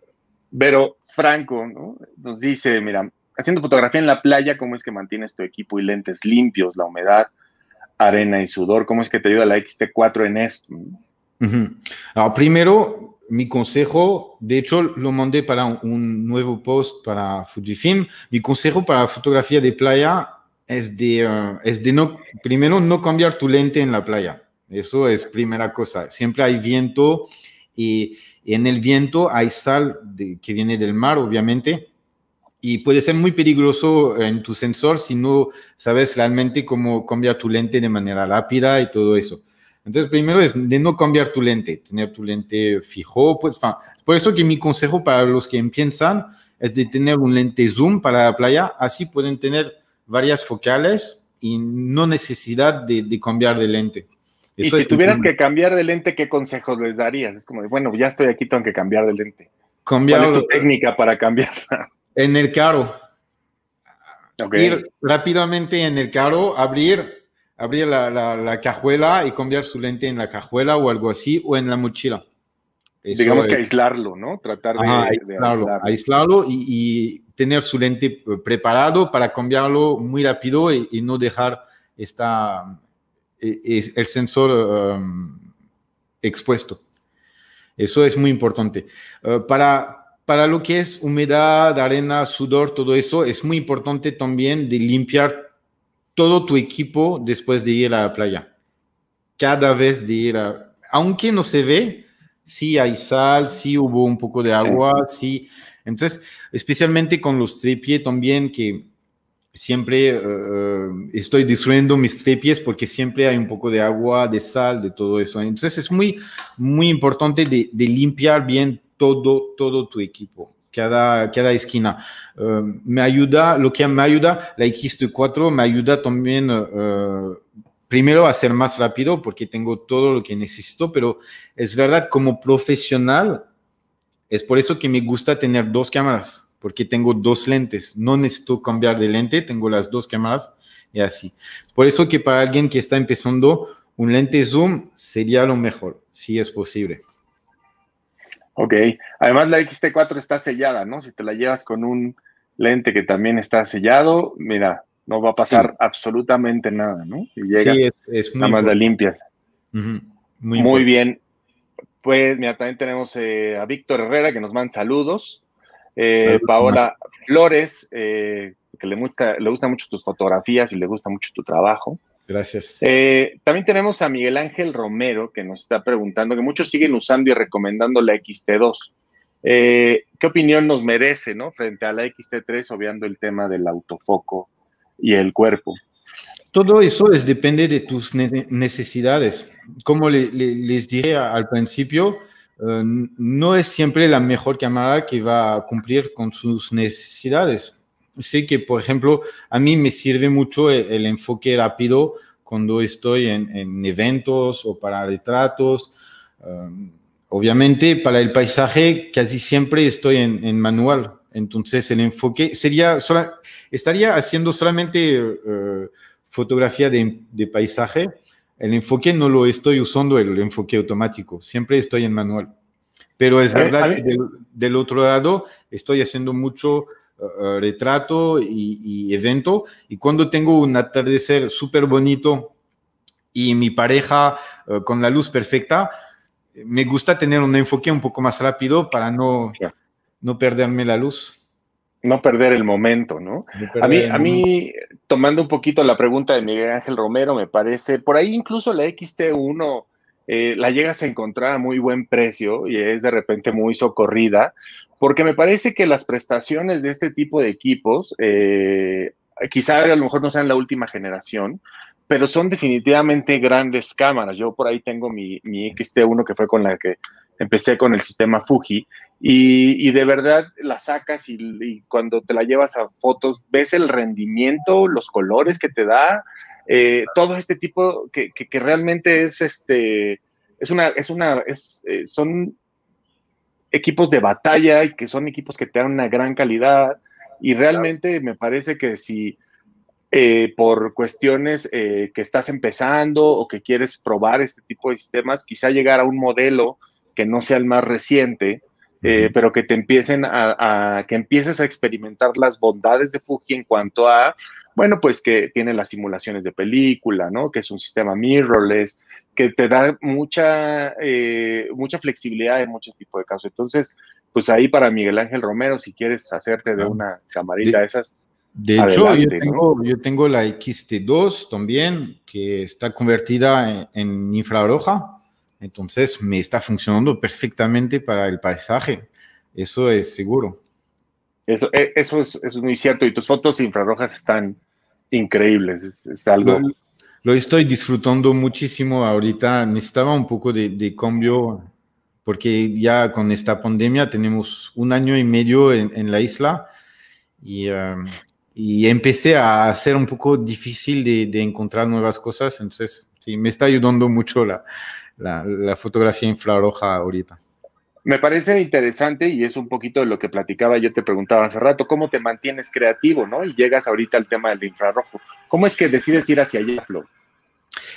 Speaker 1: eh, Franco nos dice, mira, haciendo fotografía en la playa, ¿cómo es que mantienes tu equipo y lentes limpios, la humedad? arena y sudor? ¿Cómo es que te ayuda la XT4 en esto?
Speaker 2: Ah, primero, mi consejo, de hecho lo mandé para un nuevo post para Fujifilm, mi consejo para fotografía de playa es de, eh, es de no, primero no cambiar tu lente en la playa. Eso es primera cosa. Siempre hay viento y, en el viento hay sal que viene del mar, obviamente y puede ser muy peligroso en tu sensor si no sabes realmente cómo cambiar tu lente de manera rápida y todo eso. Entonces, primero es de no cambiar tu lente, tener tu lente fijo. Pues, por eso que mi consejo para los que empiezan es de tener un lente zoom para la playa, así pueden tener varias focales y no necesidad de, cambiar de lente. y si tuvieras que
Speaker 1: cambiar de lente, ¿qué consejos les darías? Es como, bueno, ya estoy aquí, tengo que cambiar de lente.
Speaker 2: Cambiar, ¿Cuál es tu técnica para cambiarla? En el carro. Ir rápidamente en el carro, abrir, abrir la, cajuela y cambiar su lente en la cajuela o algo así, o en la mochila. Digamos que
Speaker 1: aislarlo, ¿no? Tratar de, aislarlo,
Speaker 2: aislarlo. y, tener su lente preparado para cambiarlo muy rápido y, no dejar esta, e, e, el sensor um, expuesto. Eso es muy importante. Eh, para, para lo que es humedad, arena, sudor, todo eso, es muy importante también de limpiar todo tu equipo después de ir a la playa. Cada vez de ir a... Aunque no se ve, sí hay sal, sí hubo un poco de agua, sí. Entonces, especialmente con los trepies también, que siempre eh, eh, estoy destruyendo mis trepies porque siempre hay un poco de agua, de sal, de todo eso. Entonces, es muy, muy importante de limpiar bien todo, todo tu equipo. Cada, cada esquina. Em, me ayuda, lo que me ayuda, la X4 me ayuda también eh, primero a ser más rápido porque tengo todo lo que necesito, pero es verdad, como profesional, es por eso que me gusta tener dos cámaras, porque tengo dos lentes. No necesito cambiar de lente, tengo las dos cámaras y así. Por eso que para alguien que está empezando, un lente zoom sería lo mejor, si es posible. Ok,
Speaker 1: además la XT4 está sellada, ¿no? Si te la llevas con un lente que también está sellado, mira, no va a pasar absolutamente nada, ¿no? Y llega, sí, es, más la limpias. Muy, bien. Pues mira, también tenemos eh, a Víctor Herrera que nos manda saludos. Eh, Paola Flores, eh, que le gusta, le gusta mucho tus fotografías y le gusta mucho tu trabajo. Gracias. Eh, también tenemos a Miguel Ángel Romero que nos está preguntando que muchos siguen usando y recomendando la XT2. Eh, ¿Qué opinión nos merece, Frente a la XT3, obviando el tema del autofoco y el cuerpo.
Speaker 2: Todo eso depende de tus necesidades. Como les dije al principio, eh, no es siempre la mejor cámara que va a cumplir con sus necesidades sé que, por ejemplo, a mí me sirve mucho el, enfoque rápido cuando estoy en, eventos o para retratos. obviamente, para el paisaje casi siempre estoy en, manual. Entonces, el enfoque sería, estaría haciendo solamente eh, fotografía de, paisaje. El enfoque no lo estoy usando, el enfoque automático. Siempre estoy en manual. Pero es verdad que del otro lado estoy haciendo mucho eh, eh, retrato y, evento. Y cuando tengo un atardecer súper bonito y mi pareja eh, con la luz perfecta, me gusta tener un enfoque un poco más rápido para no, no perderme la luz.
Speaker 1: No perder el momento, ¿no? a mí, a mí tomando un poquito la pregunta de Miguel Ángel Romero, me parece, por ahí incluso la XT1 eh, la llegas a encontrar a muy buen precio y es de repente muy socorrida, porque me parece que las prestaciones de este tipo de equipos, eh, quizá a lo mejor no sean la última generación, pero son definitivamente grandes cámaras. Yo por ahí tengo mi, mi XT1 que fue con la que empecé con el sistema Fuji y, de verdad la sacas y, cuando te la llevas a fotos ves el rendimiento, los colores que te da, eh, todo este tipo que, que, realmente es este, es una, es una, es, eh, son equipos de batalla y que son equipos que te dan una gran calidad y realmente me parece que si eh, por cuestiones que estás empezando o que quieres probar este tipo de sistemas, quizá llegar a un modelo que no sea el más reciente, pero que te empiecen a, que empieces a experimentar las bondades de Fuji en cuanto a bueno, pues que tiene las simulaciones de película, ¿no? Que es un sistema mirrorless, que te da mucha, eh, mucha flexibilidad en muchos tipos de casos. Entonces, pues ahí para Miguel Ángel Romero, si quieres hacerte de ah, una camarita de, esas.
Speaker 2: De hecho, yo tengo, yo tengo, la XT2 también, que está convertida en, infrarroja, entonces me está funcionando perfectamente para el paisaje. Eso es seguro.
Speaker 1: Eso, eh, eso, es, eso, es, muy cierto. Y tus fotos infrarrojas están increíble, es, algo...
Speaker 2: Lo, estoy disfrutando muchísimo ahorita, necesitaba un poco de, cambio, porque ya con esta pandemia tenemos un año y medio en, la isla y, um, y, empecé a hacer un poco difícil de, encontrar nuevas cosas, entonces sí, me está ayudando mucho la, la fotografía infrarroja ahorita.
Speaker 1: Me parece interesante y es un poquito de lo que platicaba, yo te preguntaba hace rato, ¿cómo te mantienes creativo, no? Y llegas ahorita al tema del infrarrojo. ¿Cómo es que decides ir hacia allá, Flo?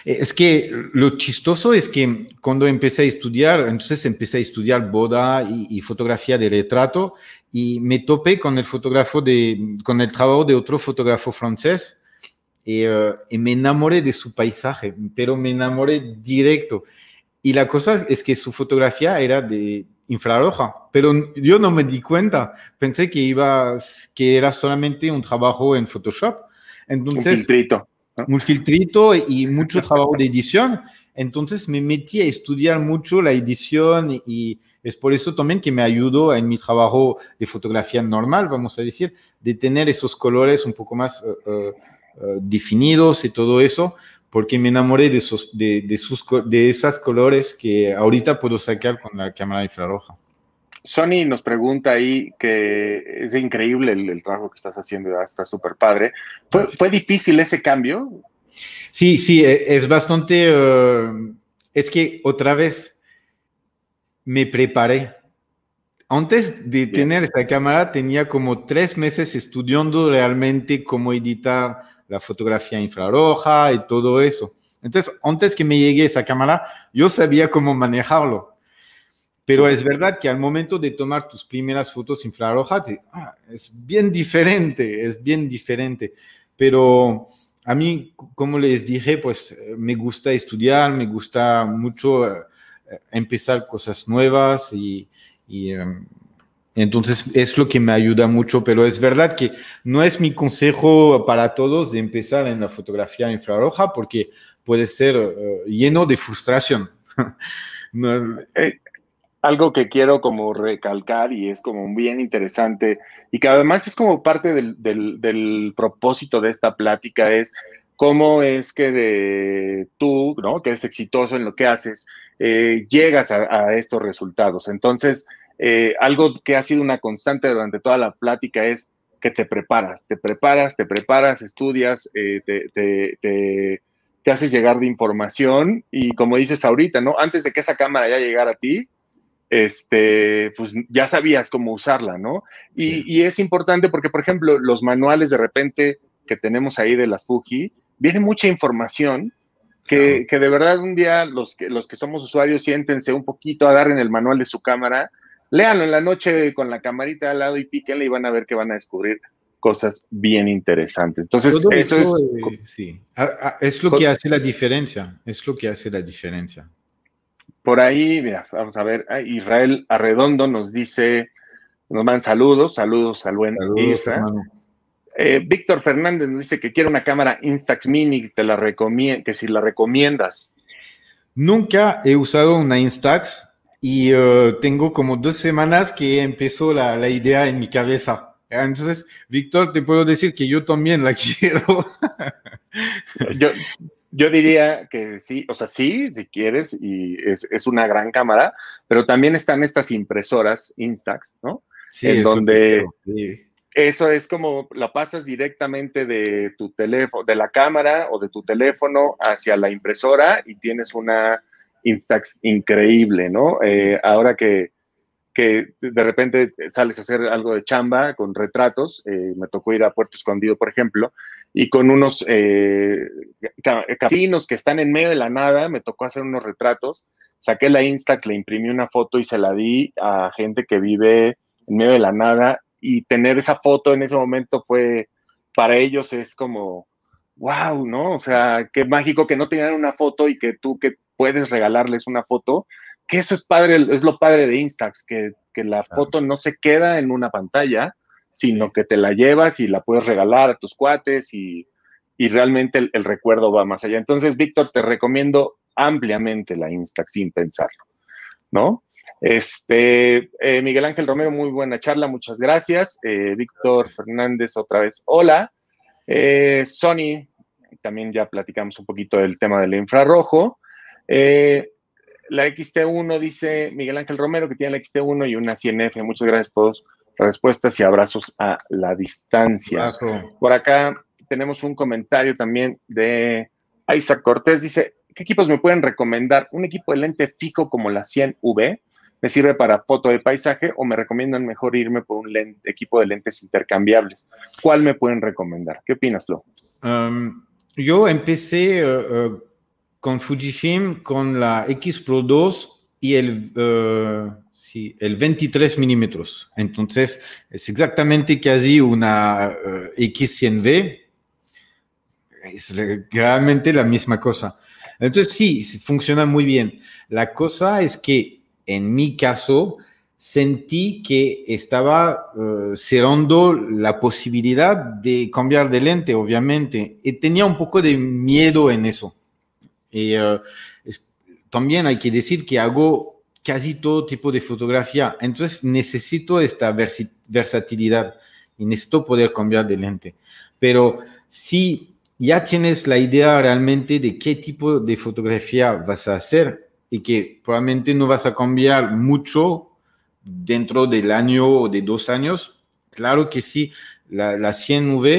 Speaker 2: Es que lo chistoso es que cuando empecé a estudiar, entonces empecé a estudiar boda y, fotografía de retrato y me topé con el fotógrafo de, con el trabajo de otro fotógrafo francés eh, y me enamoré de su paisaje, pero me enamoré directo. Y la cosa es que su fotografía era de infrarroja, pero yo no me di cuenta, pensé que iba, que era solamente un trabajo en Photoshop. Entonces, un filtrito. filtrito y mucho trabajo de edición. Entonces me metí a estudiar mucho la edición y es por eso también que me ayudó en mi trabajo de fotografía normal, vamos a decir, de tener esos colores un poco más eh, eh, eh, definidos y todo eso, porque me enamoré de, esos, de, de, sus, de esas colores que ahorita puedo sacar con la cámara infrarroja.
Speaker 1: Sony nos pregunta ahí que es increíble el, trabajo que estás haciendo, está súper padre. ¿Fue, ¿Fue, difícil ese cambio?
Speaker 2: Sí, sí, e, es bastante... Eh, es que otra vez me preparé. Antes de tener esta cámara tenía como tres meses estudiando realmente cómo editar la fotografía infrarroja y todo eso. Entonces, antes que me llegue esa cámara, yo sabía cómo manejarlo. Pero es verdad que al momento de tomar tus primeras fotos infrarrojas, ah, es bien diferente, es bien diferente. Pero a mí, como les dije, pues eh, me gusta estudiar, me gusta mucho eh, empezar cosas nuevas y, em, entonces es lo que me ayuda mucho, pero es verdad que no es mi consejo para todos de empezar en la fotografía infrarroja porque puede ser eh, lleno de frustración. Eh,
Speaker 1: algo que quiero como recalcar y es como bien interesante y que además es como parte del, propósito de esta plática es cómo es que de tú, Que eres exitoso en lo que haces, eh, llegas a, estos resultados. Entonces, eh, algo que ha sido una constante durante toda la plática es que te preparas, te preparas, te preparas, estudias, eh, te, haces llegar de información y como dices ahorita, ¿no? Antes de que esa cámara ya llegara a ti, este, pues ya sabías cómo usarla, ¿no? Y, es importante porque, por ejemplo, los manuales de repente que tenemos ahí de las Fuji, viene mucha información que, de verdad un día los que, los que somos usuarios siéntense un poquito a dar en el manual de su cámara Leanlo en la noche con la camarita al lado y píquenle y van a ver que van a descubrir cosas bien interesantes. Entonces, eso, es...
Speaker 2: Eh, sí, es lo que hace la diferencia, es lo que hace la diferencia.
Speaker 1: Por ahí, mira, vamos a ver, ah, Israel Arredondo nos dice, nos mandan saludos, saludos al buen Israel. Eh, Víctor Fernández nos dice que quiere una cámara Instax Mini, te la que si la recomiendas.
Speaker 2: Nunca he usado una Instax, y eh, tengo como dos semanas que empezó la, la idea en mi cabeza. Ah, entonces, Víctor, te puedo decir que yo también la quiero.
Speaker 1: yo, yo diría que sí, o sea, sí, si quieres, y es, es una gran cámara, pero también están estas impresoras Instax, ¿no? Sí, en donde eso es como la pasas directamente de tu teléfono, de la cámara o de tu teléfono hacia la impresora y tienes una Instax increíble, ¿no? Eh, ahora que, de repente sales a hacer algo de chamba con retratos, eh, me tocó ir a Puerto Escondido, por ejemplo, y con unos eh, casinos que están en medio de la nada, me tocó hacer unos retratos, saqué la Instax, le imprimí una foto y se la di a gente que vive en medio de la nada y tener esa foto en ese momento fue, para ellos es como, wow, ¿no? O sea, qué mágico que no tenían una foto y que tú que puedes regalarles una foto, que eso es padre, es lo padre de Instax, que, la foto no se queda en una pantalla, sino que te la llevas y la puedes regalar a tus cuates y, realmente el, recuerdo va más allá. Entonces, Víctor, te recomiendo ampliamente la Instax sin pensarlo, ¿no? Este, eh, Miguel Ángel Romero, muy buena charla, muchas gracias. Eh, Víctor Fernández, otra vez, hola. Eh, Sony, también ya platicamos un poquito del tema del infrarrojo. Eh, la XT1 dice Miguel Ángel Romero que tiene la XT1 y una 100F. Muchas gracias por las respuestas y abrazos a la distancia. Por acá tenemos un comentario también de Isaac Cortés. Dice, ¿qué equipos me pueden recomendar? ¿Un equipo de lente fijo como la 100V? ¿Me sirve para foto de paisaje o me recomiendan mejor irme por un equipo de lentes intercambiables? ¿Cuál me pueden recomendar? ¿Qué opinas, lo?
Speaker 2: yo empecé... Eh, eh, con Fujifilm con la X Pro 2 y el, eh, el 23 milímetros. Entonces es exactamente casi una eh, X100V. Es realmente la misma cosa. Entonces sí, funciona muy bien. La cosa es que en mi caso sentí que estaba eh, cerrando la posibilidad de cambiar de lente, obviamente, y tenía un poco de miedo en eso. Y eh, también hay que decir que hago casi todo tipo de fotografía, entonces necesito esta versatilidad y necesito poder cambiar de lente. Pero si ya tienes la idea realmente de qué tipo de fotografía vas a hacer y que probablemente no vas a cambiar mucho dentro del año o de dos años, claro que sí, la, la 100V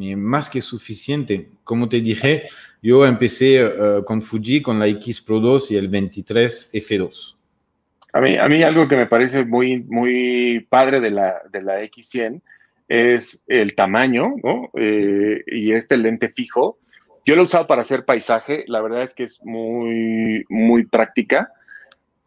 Speaker 2: es más que suficiente. Como te dije, yo empecé eh, con Fuji con la X Pro 2 y el 23 F2.
Speaker 1: A mí, a mí algo que me parece muy, muy padre de la, de X100 es el tamaño eh, y este lente fijo. Yo lo he usado para hacer paisaje, la verdad es que es muy, muy práctica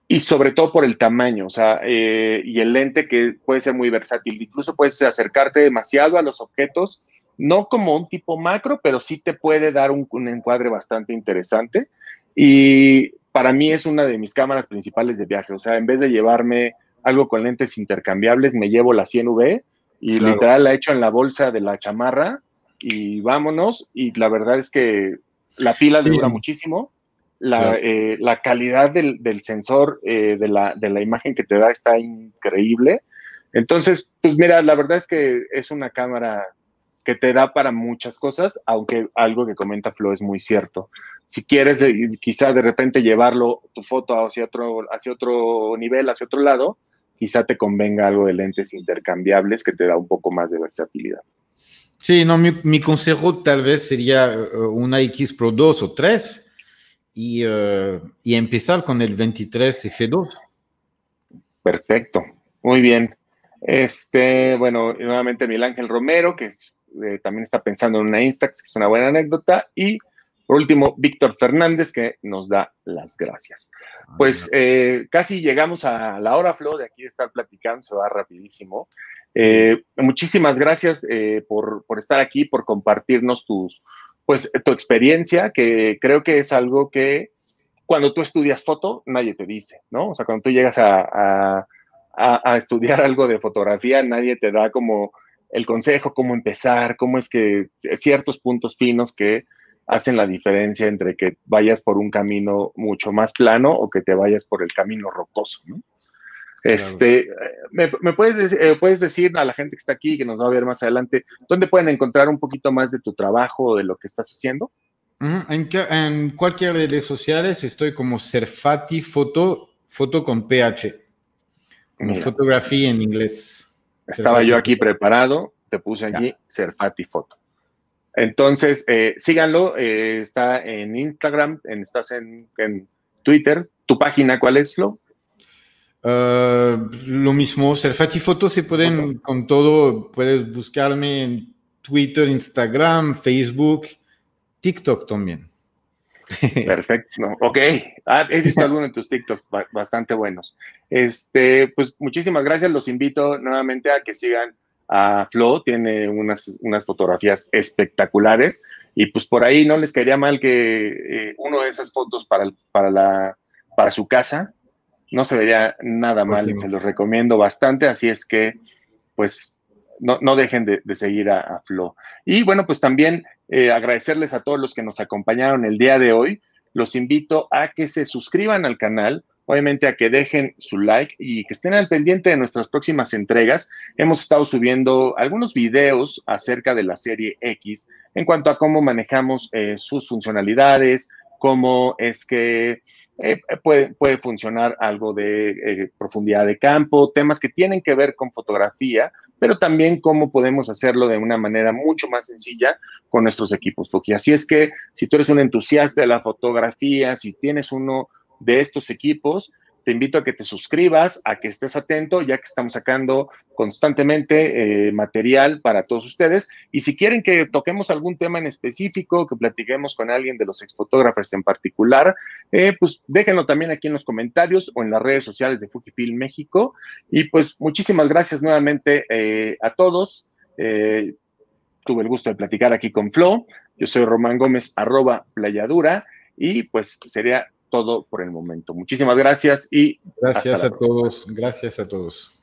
Speaker 1: y sobre todo por el tamaño, eh, y el lente que puede ser muy versátil, incluso puedes acercarte demasiado a los objetos no como un tipo macro, pero sí te puede dar un, encuadre bastante interesante. Y para mí es una de mis cámaras principales de viaje. O sea, en vez de llevarme algo con lentes intercambiables, me llevo la 100V y literal la hecho en la bolsa de la chamarra y vámonos. Y la verdad es que la pila dura muchísimo. La, eh, calidad del, sensor, eh, de, la, de, la, imagen que te da está increíble. Entonces, pues mira, la verdad es que es una cámara que te da para muchas cosas, aunque algo que comenta Flo es muy cierto. Si quieres eh, quizá de repente llevarlo tu foto hacia otro, otro nivel, hacia otro lado, quizá te convenga algo de lentes intercambiables que te da un poco más de versatilidad.
Speaker 2: Sí, no, mi, consejo tal vez sería eh, una X Pro 2 o 3 y, eh, y empezar con el 23 F2. Perfecto, muy bien. Este,
Speaker 1: bueno, nuevamente Miguel Ángel Romero, que es eh, también está pensando en una Instax, que es una buena anécdota. Y por último, Víctor Fernández, que nos da las gracias. Ah, pues eh, casi llegamos a la hora, Flo, de aquí de estar platicando, se va rapidísimo. Eh, muchísimas gracias por, estar aquí, por compartirnos tus, pues, tu experiencia, que creo que es algo que cuando tú estudias foto, nadie te dice, ¿no? O sea, cuando tú llegas a, estudiar algo de fotografía, nadie te da como el consejo, cómo empezar, cómo es que ciertos puntos finos que hacen la diferencia entre que vayas por un camino mucho más plano o que te vayas por el camino rocoso, Este, eh, ¿me, puedes, decir, eh, puedes decir a la gente que está aquí, que nos va a ver más adelante, dónde pueden encontrar un poquito más de tu trabajo o de lo que estás haciendo?
Speaker 2: En, en cualquier redes sociales estoy como Serfati Foto, foto con PH, como fotografía en inglés. Estaba yo aquí
Speaker 1: preparado, te puse allí, Serfati Foto. Entonces, eh, síganlo, eh, está en Instagram, en, estás en, Twitter. ¿Tu página cuál
Speaker 2: es, Lo? Eh, lo mismo, Serfati Foto se pueden, con todo, puedes buscarme en Twitter, Instagram, Facebook, TikTok también. Perfecto,
Speaker 1: ok. Ah, he visto algunos de tus TikToks bastante buenos. Este, pues muchísimas gracias. Los invito nuevamente a que sigan a Flo. Tiene unas, fotografías espectaculares. Y pues por ahí no les caería mal que eh, uno de esas fotos para, para, la, para su casa no se vería nada mal. Se los recomiendo bastante. Así es que, pues no, dejen de, seguir a, Flo. Y bueno, pues también eh, agradecerles a todos los que nos acompañaron el día de hoy. Los invito a que se suscriban al canal, obviamente a que dejen su like y que estén al pendiente de nuestras próximas entregas. Hemos estado subiendo algunos videos acerca de la serie X en cuanto a cómo manejamos eh, sus funcionalidades, cómo es que eh, puede, funcionar algo de eh, profundidad de campo, temas que tienen que ver con fotografía, pero también cómo podemos hacerlo de una manera mucho más sencilla con nuestros equipos Fuji. Así es que si tú eres un entusiasta de la fotografía, si tienes uno de estos equipos, te invito a que te suscribas, a que estés atento, ya que estamos sacando constantemente eh, material para todos ustedes. Y si quieren que toquemos algún tema en específico, que platiquemos con alguien de los exfotógrafos en particular, eh, pues déjenlo también aquí en los comentarios o en las redes sociales de Fujifilm México. Y pues muchísimas gracias nuevamente eh, a todos. tuve el gusto de platicar aquí con Flo. Yo soy Román Gómez, arroba playadura. Y pues sería todo por el momento. Muchísimas gracias y...
Speaker 2: Gracias a todos, gracias a todos.